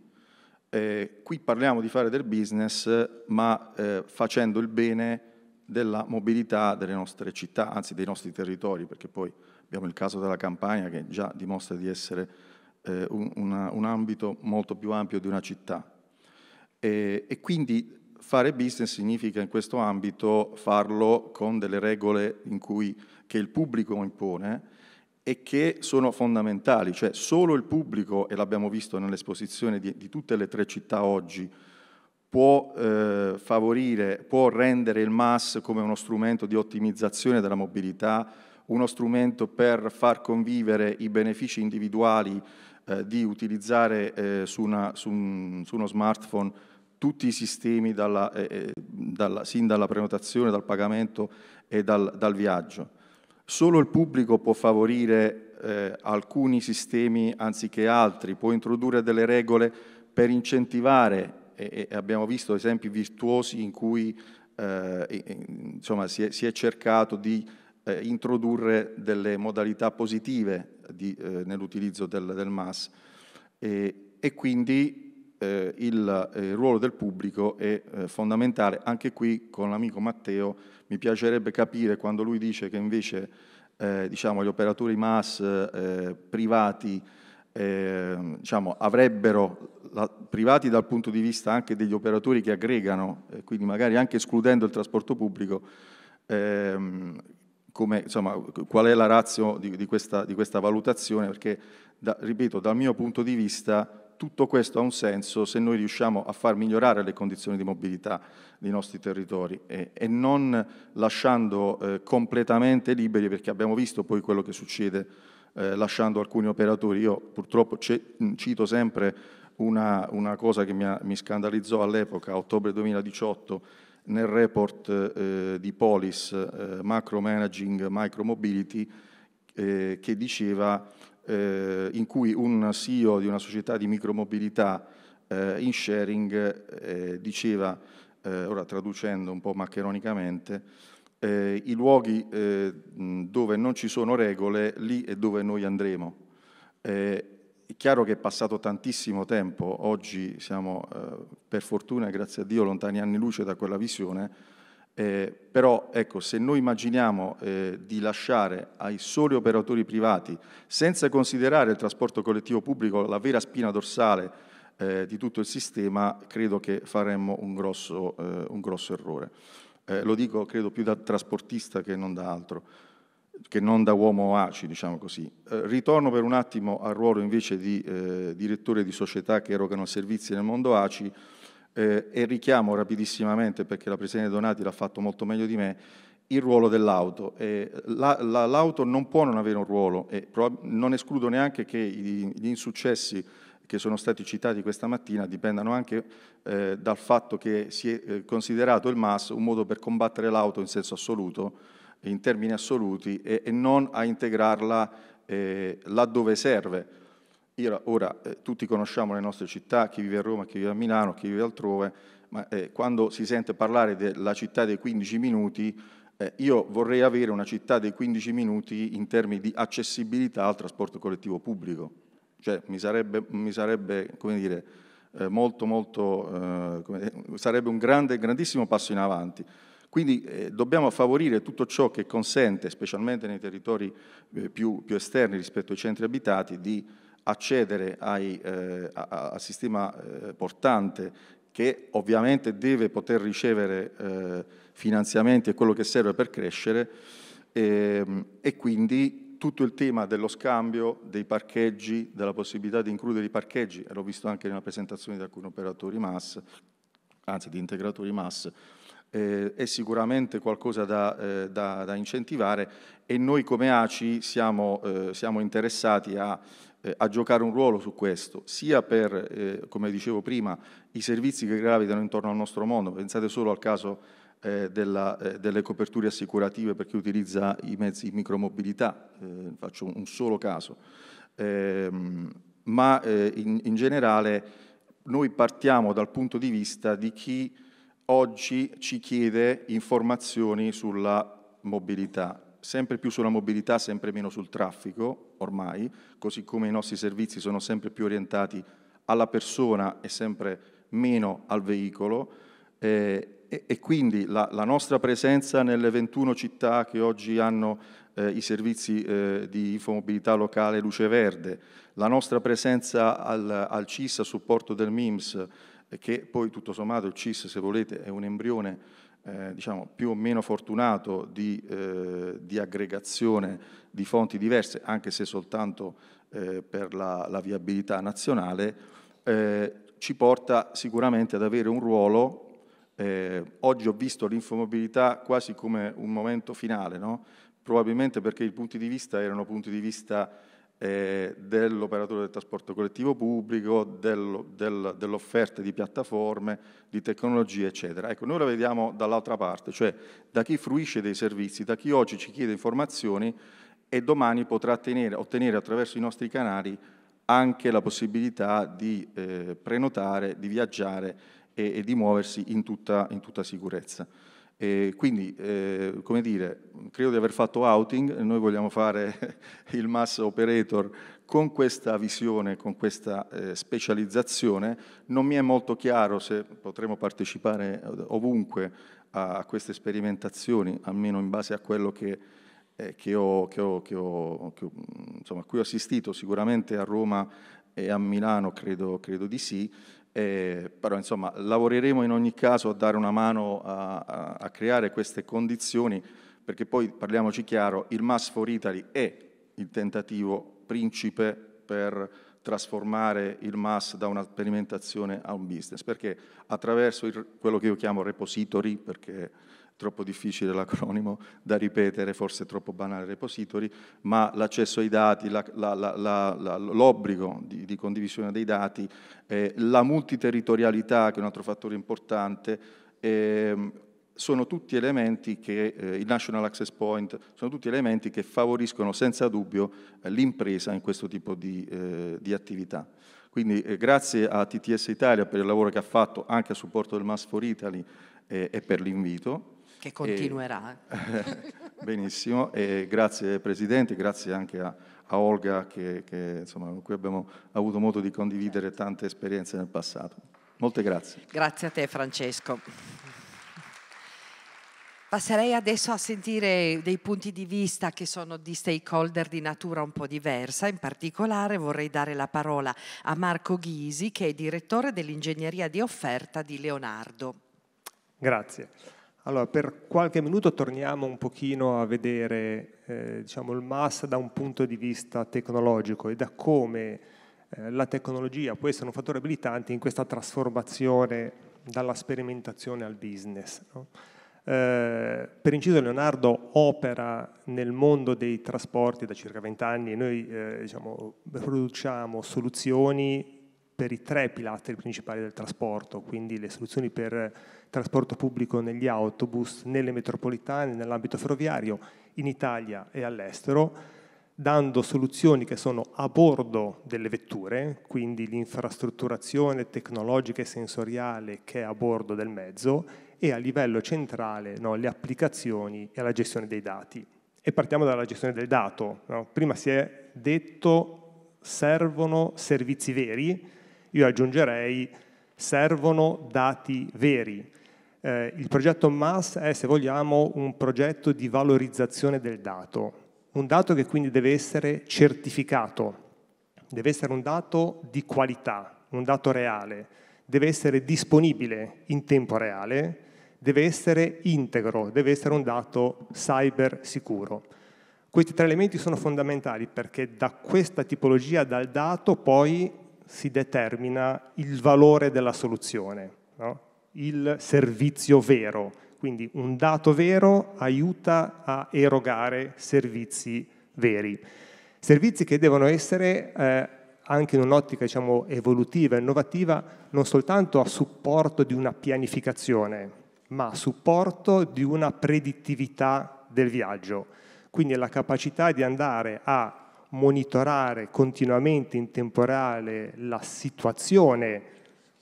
eh, qui parliamo di fare del business ma eh, facendo il bene della mobilità delle nostre città, anzi dei nostri territori, perché poi abbiamo il caso della Campania che già dimostra di essere eh, un, una, un, ambito molto più ampio di una città. e quindi Fare business significa in questo ambito farlo con delle regole cui, che il pubblico impone e che sono fondamentali, cioè solo il pubblico, e l'abbiamo visto nell'esposizione di, di, tutte le tre città oggi, può eh, favorire, può rendere il MAS come uno strumento di ottimizzazione della mobilità, uno strumento per far convivere i benefici individuali eh, di utilizzare eh, su, una, su, un, su uno smartphone tutti i sistemi dalla, eh, eh, dalla, sin dalla prenotazione, dal pagamento e dal, dal viaggio. Solo il pubblico può favorire eh, alcuni sistemi anziché altri, può introdurre delle regole per incentivare, e, e abbiamo visto esempi virtuosi in cui eh, insomma, si, è, si, è, cercato di eh, introdurre delle modalità positive eh, nell'utilizzo del, del MAS. E, e quindi eh, il, eh, il, ruolo del pubblico è eh, fondamentale. Anche qui con l'amico Matteo mi piacerebbe capire quando lui dice che invece eh, diciamo, gli operatori mass eh, privati eh, diciamo, avrebbero, la, privati dal punto di vista anche degli operatori che aggregano, quindi magari anche escludendo il trasporto pubblico, ehm, come, insomma, qual è la razza di, di, di, questa, valutazione, perché, da, ripeto, dal mio punto di vista tutto questo ha un senso se noi riusciamo a far migliorare le condizioni di mobilità dei nostri territori e, e non lasciando eh, completamente liberi, perché abbiamo visto poi quello che succede eh, lasciando alcuni operatori. Io purtroppo cito sempre una, una cosa che mi, ha, mi scandalizzò all'epoca, a ottobre 2018, nel report eh, di Polis eh, Macro Managing Micro Mobility, eh, che diceva eh, in cui un CEO di una società di micromobilità eh, in sharing eh, diceva, eh, ora traducendo un po' maccheronicamente, eh, i luoghi dove non ci sono regole, lì è dove noi andremo. È chiaro che è passato tantissimo tempo, oggi siamo eh, per fortuna, e grazie a Dio, lontani anni luce da quella visione, eh, però ecco, se noi immaginiamo eh, di lasciare ai soli operatori privati, senza considerare il trasporto collettivo pubblico la vera spina dorsale eh, di tutto il sistema, credo che faremmo un grosso, eh, un grosso errore. Eh, lo dico, credo, più da trasportista che non da altro, che non da uomo ACI, diciamo così. Eh, ritorno per un attimo al ruolo invece di direttore di società che erogano servizi nel mondo ACI, eh, e richiamo rapidissimamente, perché la Presidente Donati l'ha fatto molto meglio di me, il ruolo dell'auto. Eh, la, la, l'auto non può non avere un ruolo e prob- non escludo neanche che gli insuccessi che sono stati citati questa mattina dipendano anche eh, dal fatto che si è eh, considerato il MAS un modo per combattere l'auto in senso assoluto, in termini assoluti, e, e non a integrarla eh, laddove serve. Ora, ora eh, tutti conosciamo le nostre città, chi vive a Roma, chi vive a Milano, chi vive altrove, ma eh, quando si sente parlare della città dei 15 minuti, eh, io vorrei avere una città dei 15 minuti in termini di accessibilità al trasporto collettivo pubblico. Cioè, mi sarebbe, mi sarebbe come dire, eh, molto, molto, eh, come, sarebbe un grande, grandissimo passo in avanti. Quindi eh, dobbiamo favorire tutto ciò che consente, specialmente nei territori eh, più, più, esterni rispetto ai centri abitati, di accedere ai, eh, a, a, al sistema eh, portante che ovviamente deve poter ricevere eh, finanziamenti e quello che serve per crescere ehm, e quindi tutto il tema dello scambio, dei parcheggi, della possibilità di includere i parcheggi, l'ho visto anche nella presentazione di alcuni operatori MAS, anzi di integratori MAS, eh, è sicuramente qualcosa da, eh, da, da, incentivare e noi come ACI siamo, eh, siamo interessati a eh, a giocare un ruolo su questo, sia per, eh, come dicevo prima, i servizi che gravitano intorno al nostro mondo, pensate solo al caso eh, della, eh, delle coperture assicurative per chi utilizza i mezzi in micromobilità, eh, faccio un solo caso, ehm, ma eh, in, in, generale noi partiamo dal punto di vista di chi oggi ci chiede informazioni sulla mobilità, sempre più sulla mobilità, sempre meno sul traffico, ormai, così come i nostri servizi sono sempre più orientati alla persona e sempre meno al veicolo. Eh, e, e, quindi la, la, nostra presenza nelle 21 città che oggi hanno eh, i servizi eh, di infomobilità locale Luce Verde, la nostra presenza al, al CIS a supporto del MIMS, eh, che poi tutto sommato il CIS, se volete, è un embrione eh, diciamo, più o meno fortunato di, eh, di, aggregazione di fonti diverse, anche se soltanto eh, per la, la, viabilità nazionale, eh, ci porta sicuramente ad avere un ruolo. Eh, oggi ho visto l'infomobilità quasi come un momento finale, no? probabilmente perché i punti di vista erano punti di vista eh, dell'operatore del trasporto collettivo pubblico, del, del, dell'offerta di piattaforme, di tecnologie, eccetera. Ecco, noi la vediamo dall'altra parte, cioè da chi fruisce dei servizi, da chi oggi ci chiede informazioni e domani potrà tenere, ottenere attraverso i nostri canali anche la possibilità di eh, prenotare, di viaggiare e, e, di muoversi in tutta, in tutta sicurezza. E quindi, eh, come dire, credo di aver fatto outing, noi vogliamo fare il mass operator con questa visione, con questa eh, specializzazione. Non mi è molto chiaro se potremo partecipare ovunque a queste sperimentazioni, almeno in base a quello che, eh, che ho, che ho, che ho, ho insomma, a cui ho assistito, sicuramente a Roma e a Milano credo, credo di sì. Eh, però insomma lavoreremo in ogni caso a dare una mano a, a, a, creare queste condizioni perché poi parliamoci chiaro, il Mass for Italy è il tentativo principe per trasformare il mass da una sperimentazione a un business, perché attraverso il, quello che io chiamo repository, perché troppo difficile l'acronimo da ripetere, forse troppo banale repository, ma l'accesso ai dati, la, la, la, l'obbligo di, di, condivisione dei dati, eh, la multiterritorialità che è un altro fattore importante, eh, sono tutti elementi che eh, il National Access Point sono tutti elementi che favoriscono senza dubbio eh, l'impresa in questo tipo di, eh, di attività. Quindi eh, grazie a TTS Italia per il lavoro che ha fatto anche a supporto del Mass for Italy e per l'invito che continuerà. E, benissimo, e grazie Presidente, grazie anche a, a Olga che, che, insomma, con cui abbiamo avuto modo di condividere certo. tante esperienze nel passato. Molte grazie. Grazie a te Francesco. Passerei adesso a sentire dei punti di vista che sono di stakeholder di natura un po' diversa, in particolare vorrei dare la parola a Marco Ghisi che è direttore dell'ingegneria di offerta di Leonardo. Grazie. Allora, per qualche minuto torniamo un pochino a vedere eh, diciamo, il MAS da un punto di vista tecnologico e da come eh, la tecnologia può essere un fattore abilitante in questa trasformazione dalla sperimentazione al business. No? Eh, per inciso Leonardo opera nel mondo dei trasporti da circa 20 anni e noi eh, diciamo, produciamo soluzioni per i tre pilastri principali del trasporto, quindi le soluzioni per trasporto pubblico negli autobus, nelle metropolitane, nell'ambito ferroviario, in Italia e all'estero, dando soluzioni che sono a bordo delle vetture, quindi l'infrastrutturazione tecnologica e sensoriale che è a bordo del mezzo, e a livello centrale no, le applicazioni e la gestione dei dati. E partiamo dalla gestione del dato. No? Prima si è detto servono servizi veri, io aggiungerei servono dati veri, eh, il progetto MAS è, se vogliamo, un progetto di valorizzazione del dato, un dato che quindi deve essere certificato, deve essere un dato di qualità, un dato reale, deve essere disponibile in tempo reale, deve essere integro, deve essere un dato cyber sicuro. Questi tre elementi sono fondamentali perché da questa tipologia, dal dato, poi si determina il valore della soluzione. No? il servizio vero. Quindi un dato vero aiuta a erogare servizi veri. Servizi che devono essere eh, anche in un'ottica diciamo, evolutiva, innovativa, non soltanto a supporto di una pianificazione, ma a supporto di una predittività del viaggio. Quindi la capacità di andare a monitorare continuamente in temporale la situazione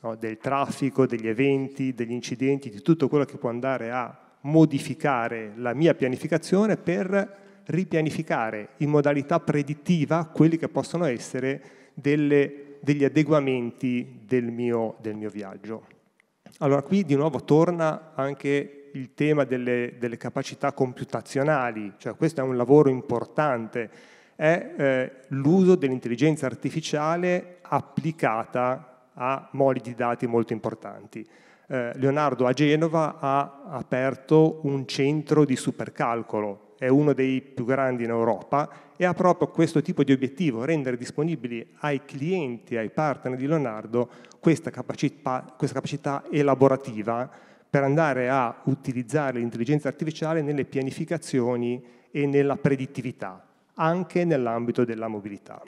no, del traffico, degli eventi, degli incidenti, di tutto quello che può andare a modificare la mia pianificazione per ripianificare in modalità predittiva quelli che possono essere delle, degli adeguamenti del mio, del mio, viaggio. Allora qui di nuovo torna anche il tema delle, delle capacità computazionali, cioè questo è un lavoro importante, è eh, l'uso dell'intelligenza artificiale applicata ha moli di dati molto importanti. Eh, Leonardo a Genova ha aperto un centro di supercalcolo, è uno dei più grandi in Europa e ha proprio questo tipo di obiettivo, rendere disponibili ai clienti, ai partner di Leonardo questa capacità, questa capacità elaborativa per andare a utilizzare l'intelligenza artificiale nelle pianificazioni e nella predittività, anche nell'ambito della mobilità.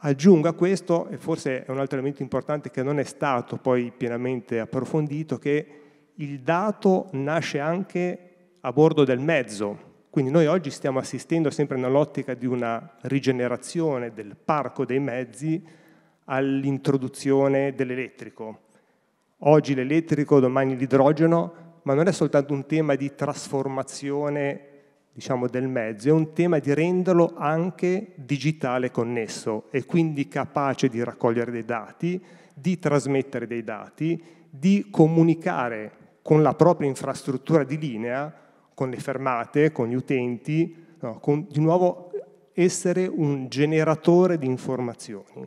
Aggiungo a questo, e forse è un altro elemento importante che non è stato poi pienamente approfondito, che il dato nasce anche a bordo del mezzo. Quindi noi oggi stiamo assistendo sempre nell'ottica di una rigenerazione del parco dei mezzi all'introduzione dell'elettrico. Oggi l'elettrico, domani l'idrogeno, ma non è soltanto un tema di trasformazione diciamo, del mezzo, è un tema di renderlo anche digitale connesso e quindi capace di raccogliere dei dati, di trasmettere dei dati, di comunicare con la propria infrastruttura di linea, con le fermate, con gli utenti, no, con, di nuovo essere un generatore di informazioni.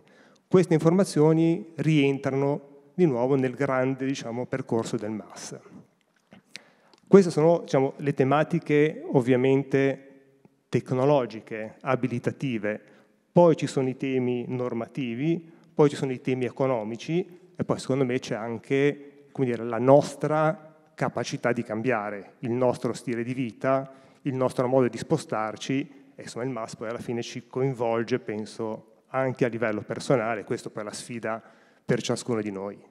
Queste informazioni rientrano di nuovo nel grande diciamo, percorso del massa. Queste sono diciamo, le tematiche ovviamente tecnologiche, abilitative, poi ci sono i temi normativi, poi ci sono i temi economici e poi secondo me c'è anche dire, la nostra capacità di cambiare, il nostro stile di vita, il nostro modo di spostarci e insomma il MAS poi alla fine ci coinvolge, penso, anche a livello personale, questo poi la sfida per ciascuno di noi.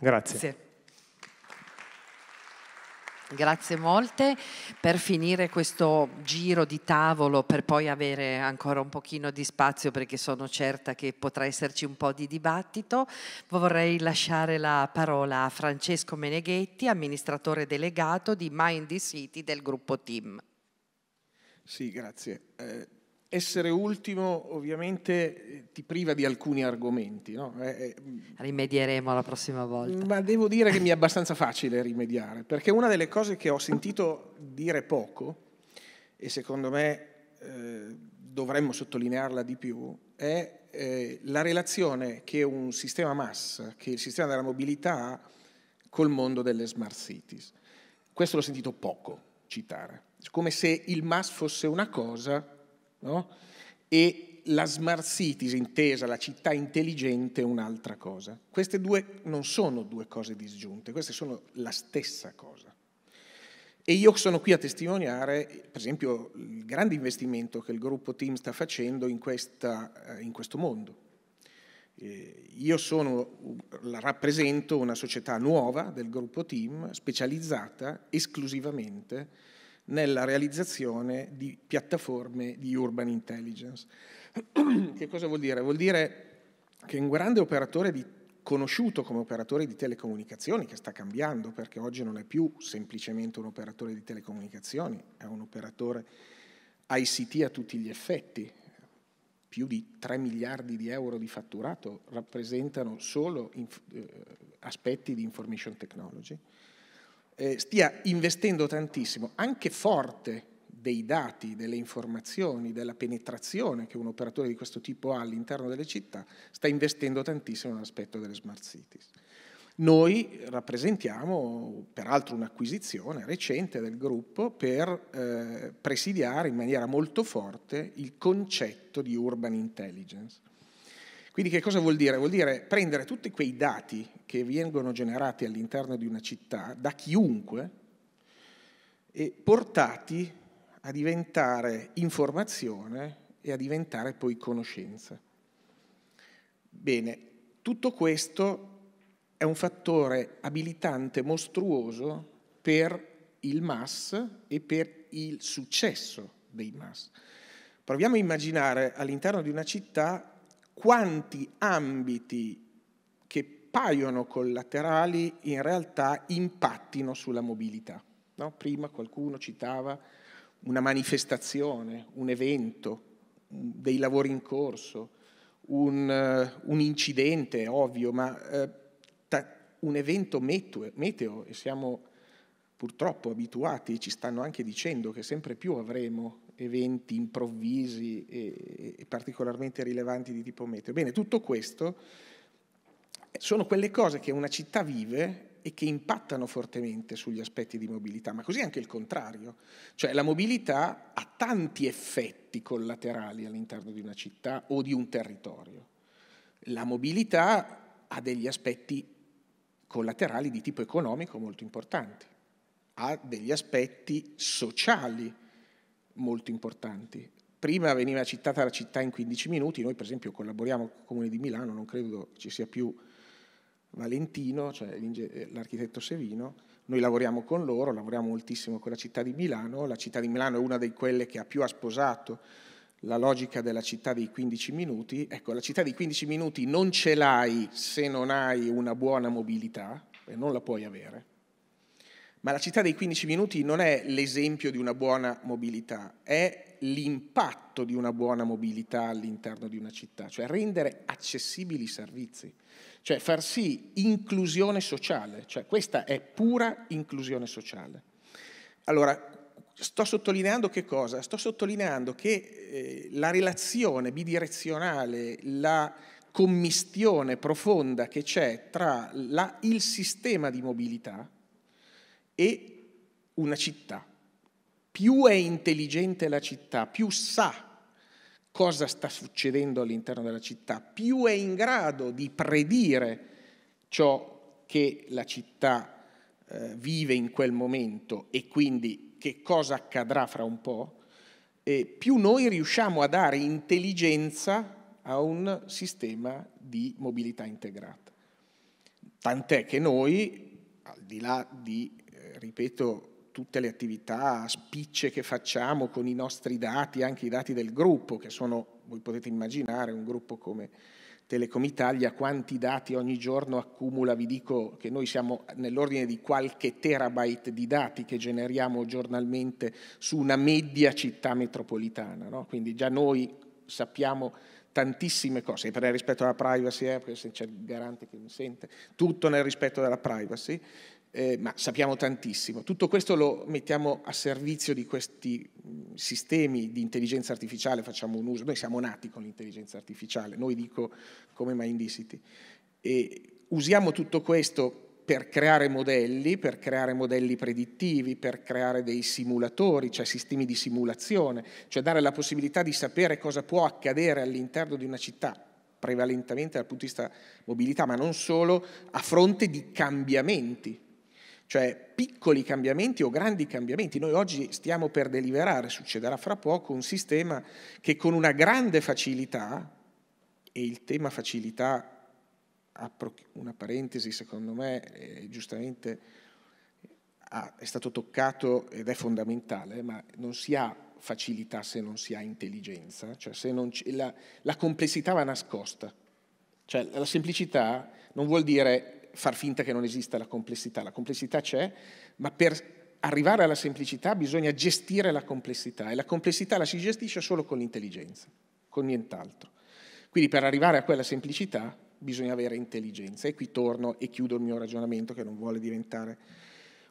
Grazie. Sì. Grazie molte. Per finire questo giro di tavolo, per poi avere ancora un pochino di spazio, perché sono certa che potrà esserci un po' di dibattito, vorrei lasciare la parola a Francesco Meneghetti, amministratore delegato di Mind the City del gruppo Team. Sì, grazie. Eh, essere ultimo ovviamente eh, ti priva di alcuni argomenti. No? Eh, eh mm. Rimedieremo la prossima volta. Ma devo dire che mi è abbastanza facile rimediare, perché una delle cose che ho sentito dire poco, e secondo me eh, dovremmo sottolinearla di più, è eh, la relazione che un sistema massa, che il sistema della mobilità ha col mondo delle smart cities. Questo l'ho sentito poco citare, come se il MAS fosse una cosa no? e la smart cities intesa la città intelligente, è un'altra cosa. Queste due non sono due cose disgiunte, queste sono la stessa cosa. E io sono qui a testimoniare, per esempio, il grande investimento che il gruppo Team sta facendo in, questa, eh, in questo mondo. Eh, io sono, rappresento una società nuova del gruppo Team, specializzata esclusivamente nella realizzazione di piattaforme di urban intelligence. che cosa vuol dire? Vuol dire che un grande operatore di, conosciuto come operatore di telecomunicazioni, che sta cambiando perché oggi non è più semplicemente un operatore di telecomunicazioni, è un operatore ICT a tutti gli effetti, più di 3 miliardi di euro di fatturato rappresentano solo eh, aspetti di information technology eh, stia investendo tantissimo, anche forte, dei dati, delle informazioni, della penetrazione che un operatore di questo tipo ha all'interno delle città, sta investendo tantissimo nell'aspetto delle smart cities. Noi rappresentiamo peraltro un'acquisizione recente del gruppo per eh, presidiare in maniera molto forte il concetto di urban intelligence, quindi che cosa vuol dire? Vuol dire prendere tutti quei dati che vengono generati all'interno di una città, da chiunque, e portati a diventare informazione e a diventare poi conoscenza. Bene, tutto questo è un fattore abilitante mostruoso per il mass e per il successo dei mass. Proviamo a immaginare all'interno di una città quanti ambiti che paiono collaterali in realtà impattino sulla mobilità. No? Prima qualcuno citava una manifestazione, un evento, dei lavori in corso, un, eh, un incidente, ovvio, ma eh, ta, un evento meteo, meteo e siamo purtroppo abituati, ci stanno anche dicendo che sempre più avremo eventi improvvisi e, e particolarmente rilevanti di tipo meteo. Bene, tutto questo eh, sono quelle cose che una città vive e che impattano fortemente sugli aspetti di mobilità, ma così anche il contrario. Cioè la mobilità ha tanti effetti collaterali all'interno di una città o di un territorio. La mobilità ha degli aspetti collaterali di tipo economico molto importanti, ha degli aspetti sociali molto importanti. Prima veniva citata la città in 15 minuti, noi per esempio collaboriamo con il Comune di Milano, non credo ci sia più Valentino, cioè eh, l'architetto Sevino, noi lavoriamo con loro, lavoriamo moltissimo con la città di Milano, la città di Milano è una di quelle che ha più ha sposato la logica della città dei 15 minuti, ecco la città dei 15 minuti non ce l'hai se non hai una buona mobilità e non la puoi avere ma la città dei 15 minuti non è l'esempio di una buona mobilità, è l'impatto di una buona mobilità all'interno di una città, cioè rendere accessibili i servizi, cioè far sì inclusione sociale, cioè questa è pura inclusione sociale. Allora, sto sottolineando che cosa? Sto sottolineando che eh, la relazione bidirezionale, la commistione profonda che c'è tra la, il sistema di mobilità, e una città. Più è intelligente la città, più sa cosa sta succedendo all'interno della città, più è in grado di predire ciò che la città eh, vive in quel momento e quindi che cosa accadrà fra un po', e più noi riusciamo a dare intelligenza a un sistema di mobilità integrata. Tant'è che noi, al di là di ripeto, tutte le attività spicce che facciamo con i nostri dati, anche i dati del gruppo, che sono, voi potete immaginare, un gruppo come Telecom Italia, quanti dati ogni giorno accumula, vi dico che noi siamo nell'ordine di qualche terabyte di dati che generiamo giornalmente su una media città metropolitana, no? quindi già noi sappiamo tantissime cose, per il rispetto della privacy, eh, perché se c'è il garante che mi sente, tutto nel rispetto della privacy, eh, ma sappiamo tantissimo. Tutto questo lo mettiamo a servizio di questi mm, sistemi di intelligenza artificiale, facciamo un uso, noi siamo nati con l'intelligenza artificiale, noi dico come Mindicity, e usiamo tutto questo per creare modelli, per creare modelli predittivi, per creare dei simulatori, cioè sistemi di simulazione, cioè dare la possibilità di sapere cosa può accadere all'interno di una città, prevalentemente dal punto di vista mobilità, ma non solo, a fronte di cambiamenti cioè piccoli cambiamenti o grandi cambiamenti. Noi oggi stiamo per deliberare, succederà fra poco, un sistema che con una grande facilità, e il tema facilità, apro una parentesi secondo me, è giustamente è stato toccato ed è fondamentale, ma non si ha facilità se non si ha intelligenza, cioè se la, la complessità va nascosta. Cioè la semplicità non vuol dire far finta che non esista la complessità. La complessità c'è, ma per arrivare alla semplicità bisogna gestire la complessità e la complessità la si gestisce solo con l'intelligenza, con nient'altro. Quindi per arrivare a quella semplicità bisogna avere intelligenza e qui torno e chiudo il mio ragionamento che non vuole diventare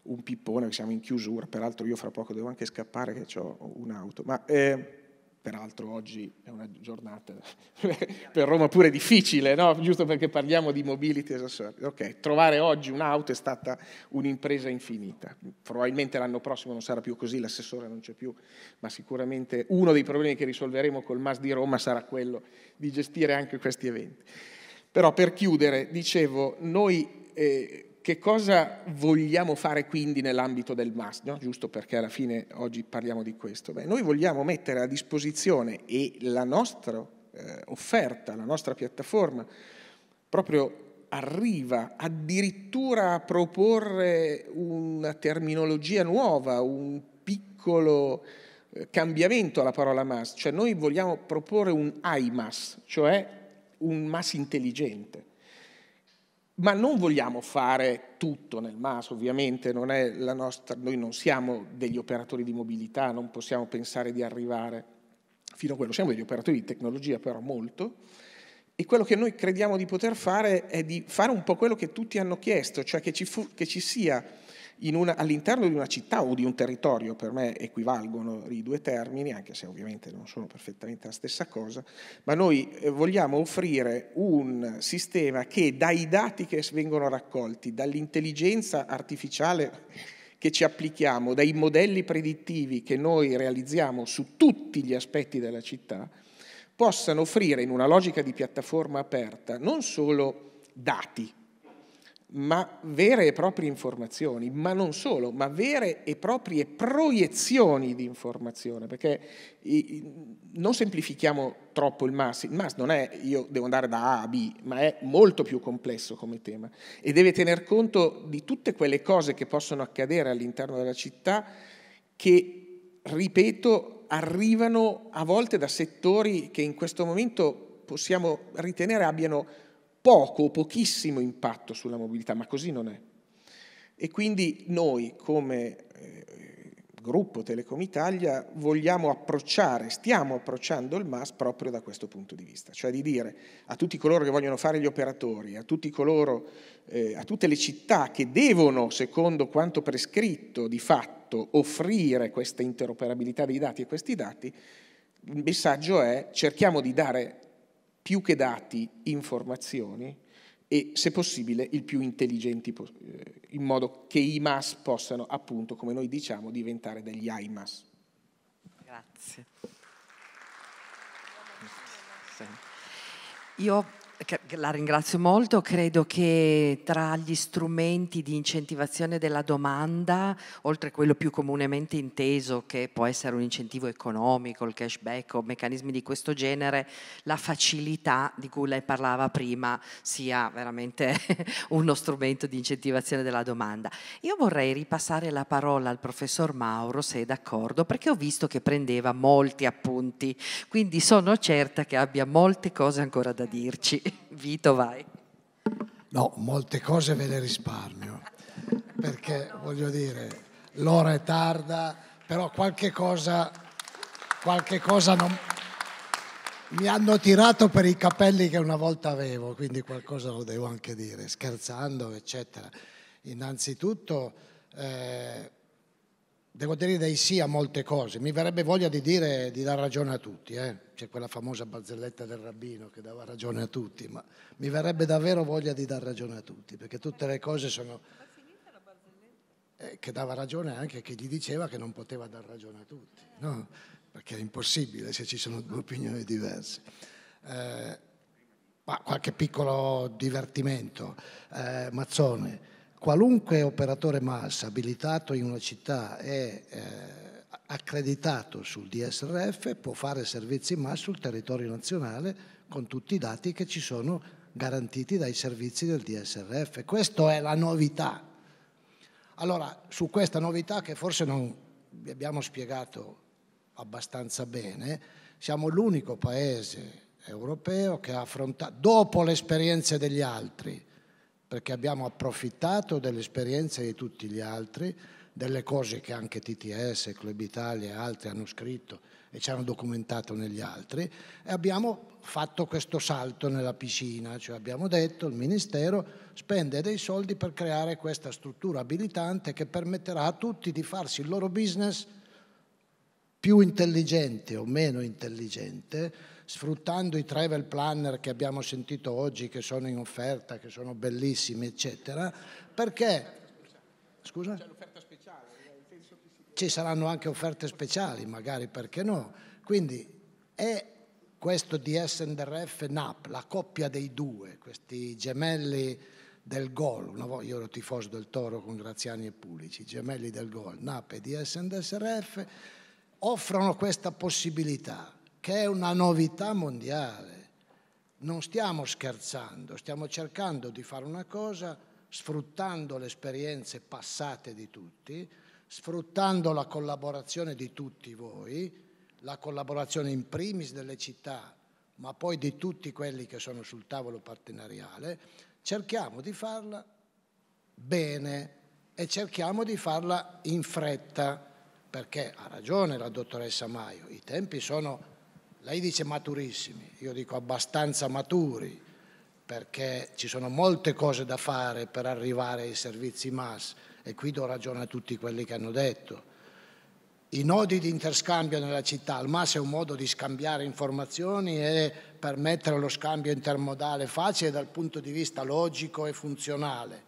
un pippone, siamo in chiusura, peraltro io fra poco devo anche scappare che ho un'auto, ma eh, Peraltro oggi è una giornata per Roma pure difficile, no? giusto perché parliamo di mobility as a service. Okay. trovare oggi un'auto è stata un'impresa infinita. Probabilmente l'anno prossimo non sarà più così, l'assessore non c'è più, ma sicuramente uno dei problemi che risolveremo col MAS di Roma sarà quello di gestire anche questi eventi. Però per chiudere, dicevo, noi... Eh, che cosa vogliamo fare quindi nell'ambito del MAS? No? Giusto perché alla fine oggi parliamo di questo. Beh, noi vogliamo mettere a disposizione e la nostra eh, offerta, la nostra piattaforma, proprio arriva addirittura a proporre una terminologia nuova, un piccolo eh, cambiamento alla parola mass, cioè noi vogliamo proporre un IMAS, cioè un mass intelligente ma non vogliamo fare tutto nel MAS, ovviamente, non nostra, noi non siamo degli operatori di mobilità, non possiamo pensare di arrivare fino a quello, siamo degli operatori di tecnologia però molto, e quello che noi crediamo di poter fare è di fare un po' quello che tutti hanno chiesto, cioè che ci, fu, che ci sia una, all'interno di una città o di un territorio, per me equivalgono i due termini, anche se ovviamente non sono perfettamente la stessa cosa, ma noi eh, vogliamo offrire un sistema che dai dati che vengono raccolti, dall'intelligenza artificiale che ci applichiamo, dai modelli predittivi che noi realizziamo su tutti gli aspetti della città, possano offrire in una logica di piattaforma aperta non solo dati, ma vere e proprie informazioni, ma non solo, ma vere e proprie proiezioni di informazione, perché non semplifichiamo troppo il MAS, il MAS non è io devo andare da A a B, ma è molto più complesso come tema e deve tener conto di tutte quelle cose che possono accadere all'interno della città che, ripeto, arrivano a volte da settori che in questo momento possiamo ritenere abbiano poco o pochissimo impatto sulla mobilità, ma così non è. E quindi noi come eh, gruppo Telecom Italia vogliamo approcciare, stiamo approcciando il MAS proprio da questo punto di vista, cioè di dire a tutti coloro che vogliono fare gli operatori, a, coloro, eh, a tutte le città che devono, secondo quanto prescritto di fatto, offrire questa interoperabilità dei dati e questi dati, il messaggio è cerchiamo di dare più che dati, informazioni e se possibile il più intelligenti eh, in modo che i MAS possano appunto, come noi diciamo, diventare degli aimas. Grazie. Io la ringrazio molto, credo che tra gli strumenti di incentivazione della domanda, oltre a quello più comunemente inteso che può essere un incentivo economico, il cashback o meccanismi di questo genere, la facilità di cui lei parlava prima sia veramente uno strumento di incentivazione della domanda. Io vorrei ripassare la parola al professor Mauro se è d'accordo, perché ho visto che prendeva molti appunti, quindi sono certa che abbia molte cose ancora da dirci. Vito, vai. No, molte cose ve le risparmio, perché voglio dire, l'ora è tarda, però qualche cosa, qualche cosa non... Mi hanno tirato per i capelli che una volta avevo, quindi qualcosa lo devo anche dire, scherzando, eccetera. Innanzitutto... Eh, devo dire dei sì a molte cose. Mi verrebbe voglia di dire di dar ragione a tutti, eh? c'è quella famosa barzelletta del rabbino che dava ragione a tutti, ma mi verrebbe davvero voglia di dar ragione a tutti, perché tutte le cose sono... Eh, che dava ragione anche chi gli diceva che non poteva dar ragione a tutti, no? perché è impossibile se ci sono due opinioni diverse. Eh, ma qualche piccolo divertimento, eh, Mazzone qualunque operatore MAS abilitato in una città e eh, accreditato sul DSRF può fare servizi MAS sul territorio nazionale con tutti i dati che ci sono garantiti dai servizi del DSRF. Questa è la novità. Allora, su questa novità che forse non vi abbiamo spiegato abbastanza bene, siamo l'unico paese europeo che ha affrontato, dopo le esperienze degli altri, perché abbiamo approfittato delle esperienze di tutti gli altri, delle cose che anche TTS, Club Italia e altri hanno scritto e ci hanno documentato negli altri e abbiamo fatto questo salto nella piscina, cioè abbiamo detto il Ministero spende dei soldi per creare questa struttura abilitante che permetterà a tutti di farsi il loro business più intelligente o meno intelligente, sfruttando i travel planner che abbiamo sentito oggi, che sono in offerta, che sono bellissimi, eccetera, perché... Scusa? C'è l'offerta speciale. Ci saranno anche offerte speciali, magari perché no. Quindi è questo DSNRF NAP, la coppia dei due, questi gemelli del gol, volta, io ero tifoso del Toro con Graziani e Pulici, gemelli del gol, NAP e DSNRF, offrono questa possibilità che è una novità mondiale. Non stiamo scherzando, stiamo cercando di fare una cosa sfruttando le esperienze passate di tutti, sfruttando la collaborazione di tutti voi, la collaborazione in primis delle città, ma poi di tutti quelli che sono sul tavolo partenariale, cerchiamo di farla bene e cerchiamo di farla in fretta, perché ha ragione la dottoressa Maio, i tempi sono lei dice maturissimi, io dico abbastanza maturi, perché ci sono molte cose da fare per arrivare ai servizi mass e qui do ragione a tutti quelli che hanno detto. I nodi di interscambio nella città, il MAS è un modo di scambiare informazioni e permettere lo scambio intermodale facile dal punto di vista logico e funzionale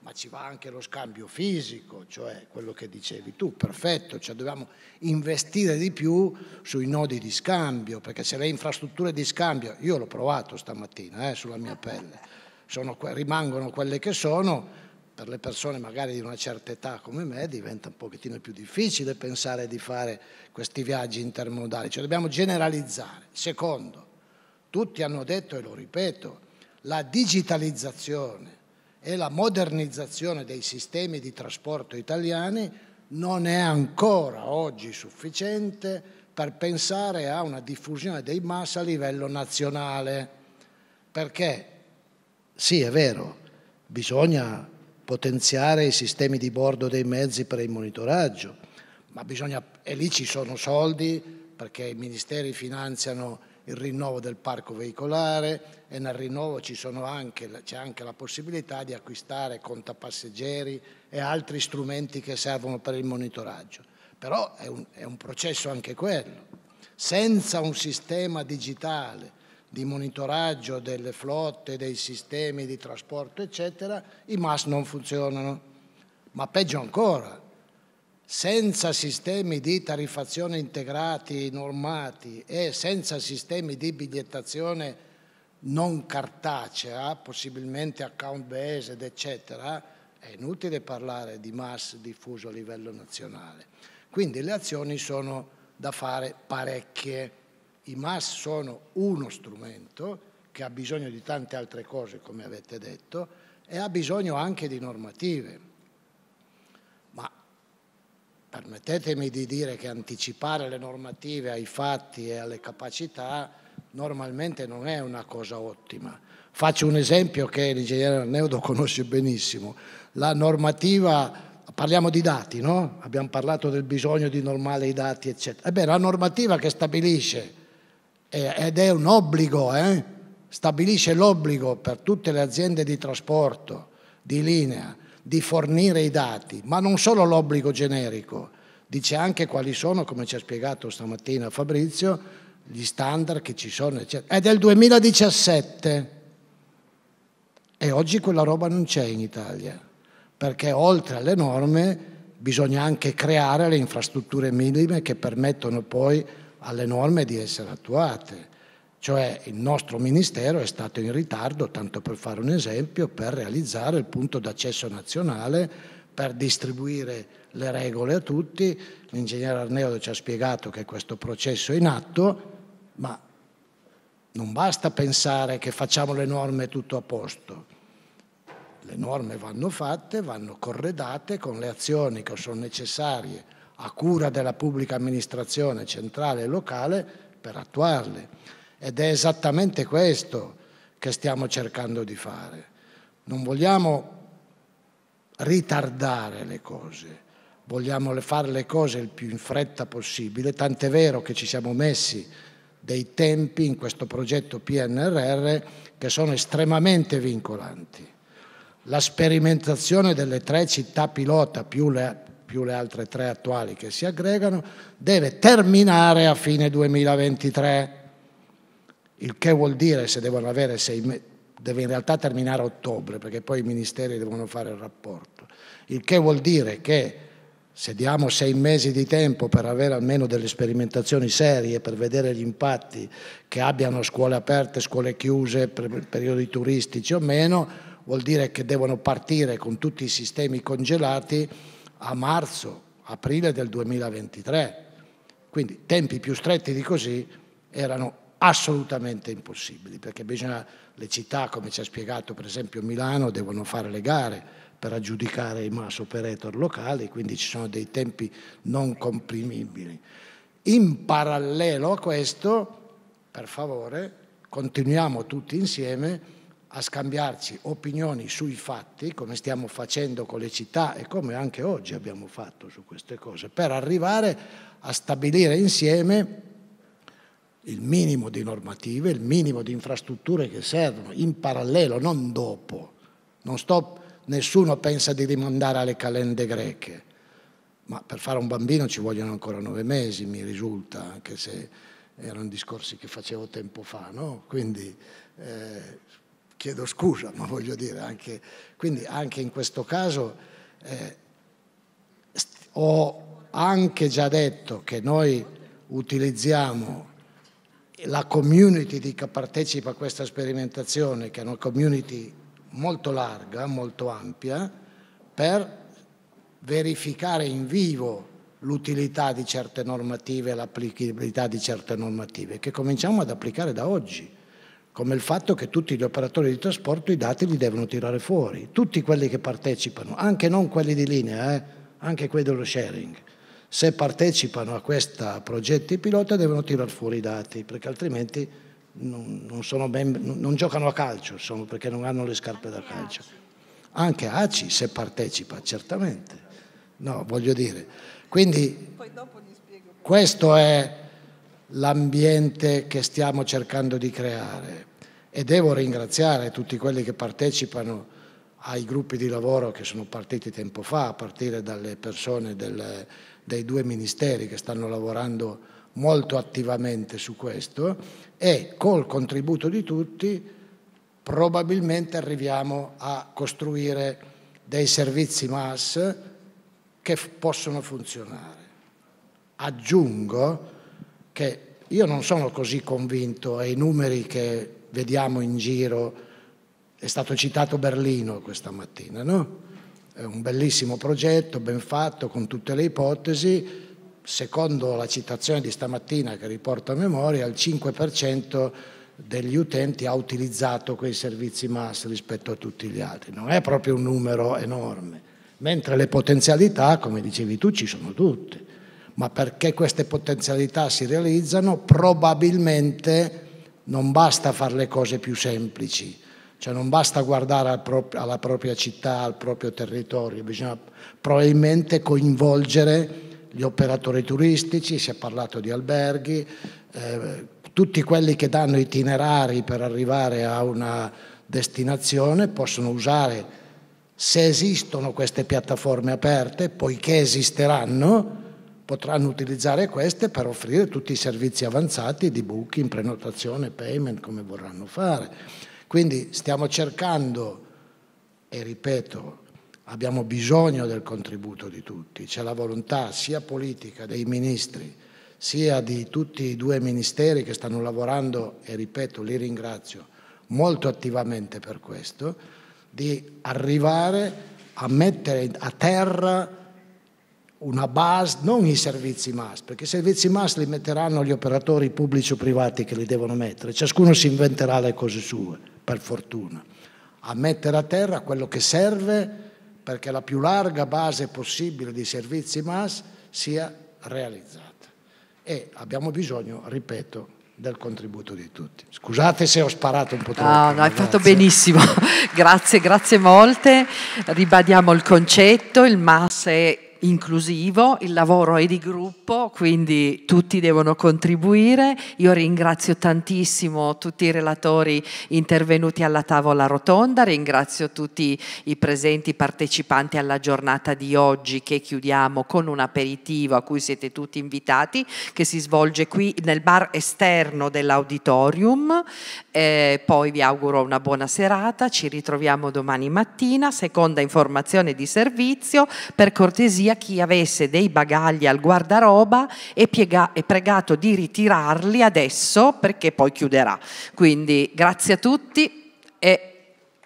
ma ci va anche lo scambio fisico, cioè quello che dicevi tu, perfetto, cioè dobbiamo investire di più sui nodi di scambio, perché se le infrastrutture di scambio, io l'ho provato stamattina eh, sulla mia pelle, sono, rimangono quelle che sono, per le persone magari di una certa età come me diventa un pochettino più difficile pensare di fare questi viaggi intermodali, cioè dobbiamo generalizzare. Secondo, tutti hanno detto e lo ripeto, la digitalizzazione e la modernizzazione dei sistemi di trasporto italiani non è ancora oggi sufficiente per pensare a una diffusione dei mass a livello nazionale. Perché sì, è vero, bisogna potenziare i sistemi di bordo dei mezzi per il monitoraggio, ma bisogna, e lì ci sono soldi perché i ministeri finanziano il rinnovo del parco veicolare e nel rinnovo c'è anche, anche la possibilità di acquistare contapasseggeri e altri strumenti che servono per il monitoraggio. Però è un, è un processo anche quello. Senza un sistema digitale di monitoraggio delle flotte, dei sistemi di trasporto, eccetera, i MAS non funzionano. Ma peggio ancora, senza sistemi di tariffazione integrati normati e senza sistemi di bigliettazione non cartacea, possibilmente account based, eccetera, è inutile parlare di mass diffuso a livello nazionale. Quindi le azioni sono da fare parecchie. I mass sono uno strumento che ha bisogno di tante altre cose, come avete detto, e ha bisogno anche di normative permettetemi di dire che anticipare le normative ai fatti e alle capacità normalmente non è una cosa ottima. Faccio un esempio che l'ingegnere Arneudo conosce benissimo. La normativa, parliamo di dati, no? Abbiamo parlato del bisogno di normare i dati, eccetera. Ebbene, la normativa che stabilisce, ed è un obbligo, eh? stabilisce l'obbligo per tutte le aziende di trasporto, di linea, di fornire i dati, ma non solo l'obbligo generico, dice anche quali sono, come ci ha spiegato stamattina Fabrizio, gli standard che ci sono, eccetera. È del 2017 e oggi quella roba non c'è in Italia, perché oltre alle norme bisogna anche creare le infrastrutture minime che permettono poi alle norme di essere attuate. Cioè il nostro Ministero è stato in ritardo, tanto per fare un esempio, per realizzare il punto d'accesso nazionale, per distribuire le regole a tutti. L'ingegnere Arneodo ci ha spiegato che questo processo è in atto, ma non basta pensare che facciamo le norme tutto a posto. Le norme vanno fatte, vanno corredate con le azioni che sono necessarie a cura della pubblica amministrazione centrale e locale per attuarle. Ed è esattamente questo che stiamo cercando di fare. Non vogliamo ritardare le cose, vogliamo fare le cose il più in fretta possibile, tant'è vero che ci siamo messi dei tempi in questo progetto PNRR che sono estremamente vincolanti. La sperimentazione delle tre città pilota più le, più le altre tre attuali che si aggregano deve terminare a fine 2023 il che vuol dire se devono avere sei mesi, deve in realtà terminare a ottobre, perché poi i ministeri devono fare il rapporto, il che vuol dire che se diamo sei mesi di tempo per avere almeno delle sperimentazioni serie, per vedere gli impatti che abbiano scuole aperte, scuole chiuse, periodi turistici o meno, vuol dire che devono partire con tutti i sistemi congelati a marzo, aprile del 2023. Quindi tempi più stretti di così erano assolutamente impossibili, perché bisogna, le città, come ci ha spiegato per esempio Milano, devono fare le gare per aggiudicare i mass operator locali, quindi ci sono dei tempi non comprimibili. In parallelo a questo, per favore, continuiamo tutti insieme a scambiarci opinioni sui fatti, come stiamo facendo con le città e come anche oggi abbiamo fatto su queste cose, per arrivare a stabilire insieme il minimo di normative, il minimo di infrastrutture che servono, in parallelo, non dopo. Non sto, nessuno pensa di rimandare alle calende greche, ma per fare un bambino ci vogliono ancora nove mesi, mi risulta, anche se erano discorsi che facevo tempo fa, no? Quindi eh, chiedo scusa, ma voglio dire, anche, quindi anche in questo caso eh, ho anche già detto che noi utilizziamo la community di, che partecipa a questa sperimentazione, che è una community molto larga, molto ampia, per verificare in vivo l'utilità di certe normative e l'applicabilità di certe normative, che cominciamo ad applicare da oggi, come il fatto che tutti gli operatori di trasporto i dati li devono tirare fuori, tutti quelli che partecipano, anche non quelli di linea, eh, anche quelli dello sharing se partecipano a questi progetti pilota devono tirar fuori i dati, perché altrimenti non, non, ben, non giocano a calcio, insomma, perché non hanno le scarpe da calcio. Anche ACI se partecipa, certamente. No, voglio dire. Quindi questo è l'ambiente che stiamo cercando di creare e devo ringraziare tutti quelli che partecipano ai gruppi di lavoro che sono partiti tempo fa, a partire dalle persone del, dei due ministeri che stanno lavorando molto attivamente su questo e col contributo di tutti probabilmente arriviamo a costruire dei servizi mass che possono funzionare. Aggiungo che io non sono così convinto ai numeri che vediamo in giro, è stato citato Berlino questa mattina, no? È un bellissimo progetto, ben fatto, con tutte le ipotesi. Secondo la citazione di stamattina che riporto a memoria, il 5% degli utenti ha utilizzato quei servizi MAS rispetto a tutti gli altri. Non è proprio un numero enorme, mentre le potenzialità, come dicevi tu, ci sono tutte. Ma perché queste potenzialità si realizzano, probabilmente non basta fare le cose più semplici cioè non basta guardare al pro alla propria città, al proprio territorio, bisogna probabilmente coinvolgere gli operatori turistici, si è parlato di alberghi, eh, tutti quelli che danno itinerari per arrivare a una destinazione possono usare, se esistono queste piattaforme aperte, poiché esisteranno, potranno utilizzare queste per offrire tutti i servizi avanzati di booking, prenotazione, payment, come vorranno fare quindi stiamo cercando, e ripeto, abbiamo bisogno del contributo di tutti, c'è la volontà sia politica dei ministri, sia di tutti i due ministeri che stanno lavorando, e ripeto, li ringrazio molto attivamente per questo, di arrivare a mettere a terra una base, non i servizi MAS, perché i servizi MAS li metteranno gli operatori pubblici o privati che li devono mettere, ciascuno si inventerà le cose sue per fortuna, a mettere a terra quello che serve perché la più larga base possibile di servizi MAS sia realizzata. E abbiamo bisogno, ripeto, del contributo di tutti. Scusate se ho sparato un po' troppo. No, no, hai fatto benissimo. grazie, grazie molte. Ribadiamo il concetto, il MAS è inclusivo, il lavoro è di gruppo, quindi tutti devono contribuire. Io ringrazio tantissimo tutti i relatori intervenuti alla tavola rotonda, ringrazio tutti i presenti partecipanti alla giornata di oggi che chiudiamo con un aperitivo a cui siete tutti invitati, che si svolge qui nel bar esterno dell'auditorium. Eh, poi vi auguro una buona serata, ci ritroviamo domani mattina, seconda informazione di servizio, per cortesia sia chi avesse dei bagagli al guardaroba e, piega- e pregato di ritirarli adesso perché poi chiuderà. Quindi grazie a tutti e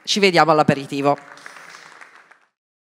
ci vediamo all'aperitivo.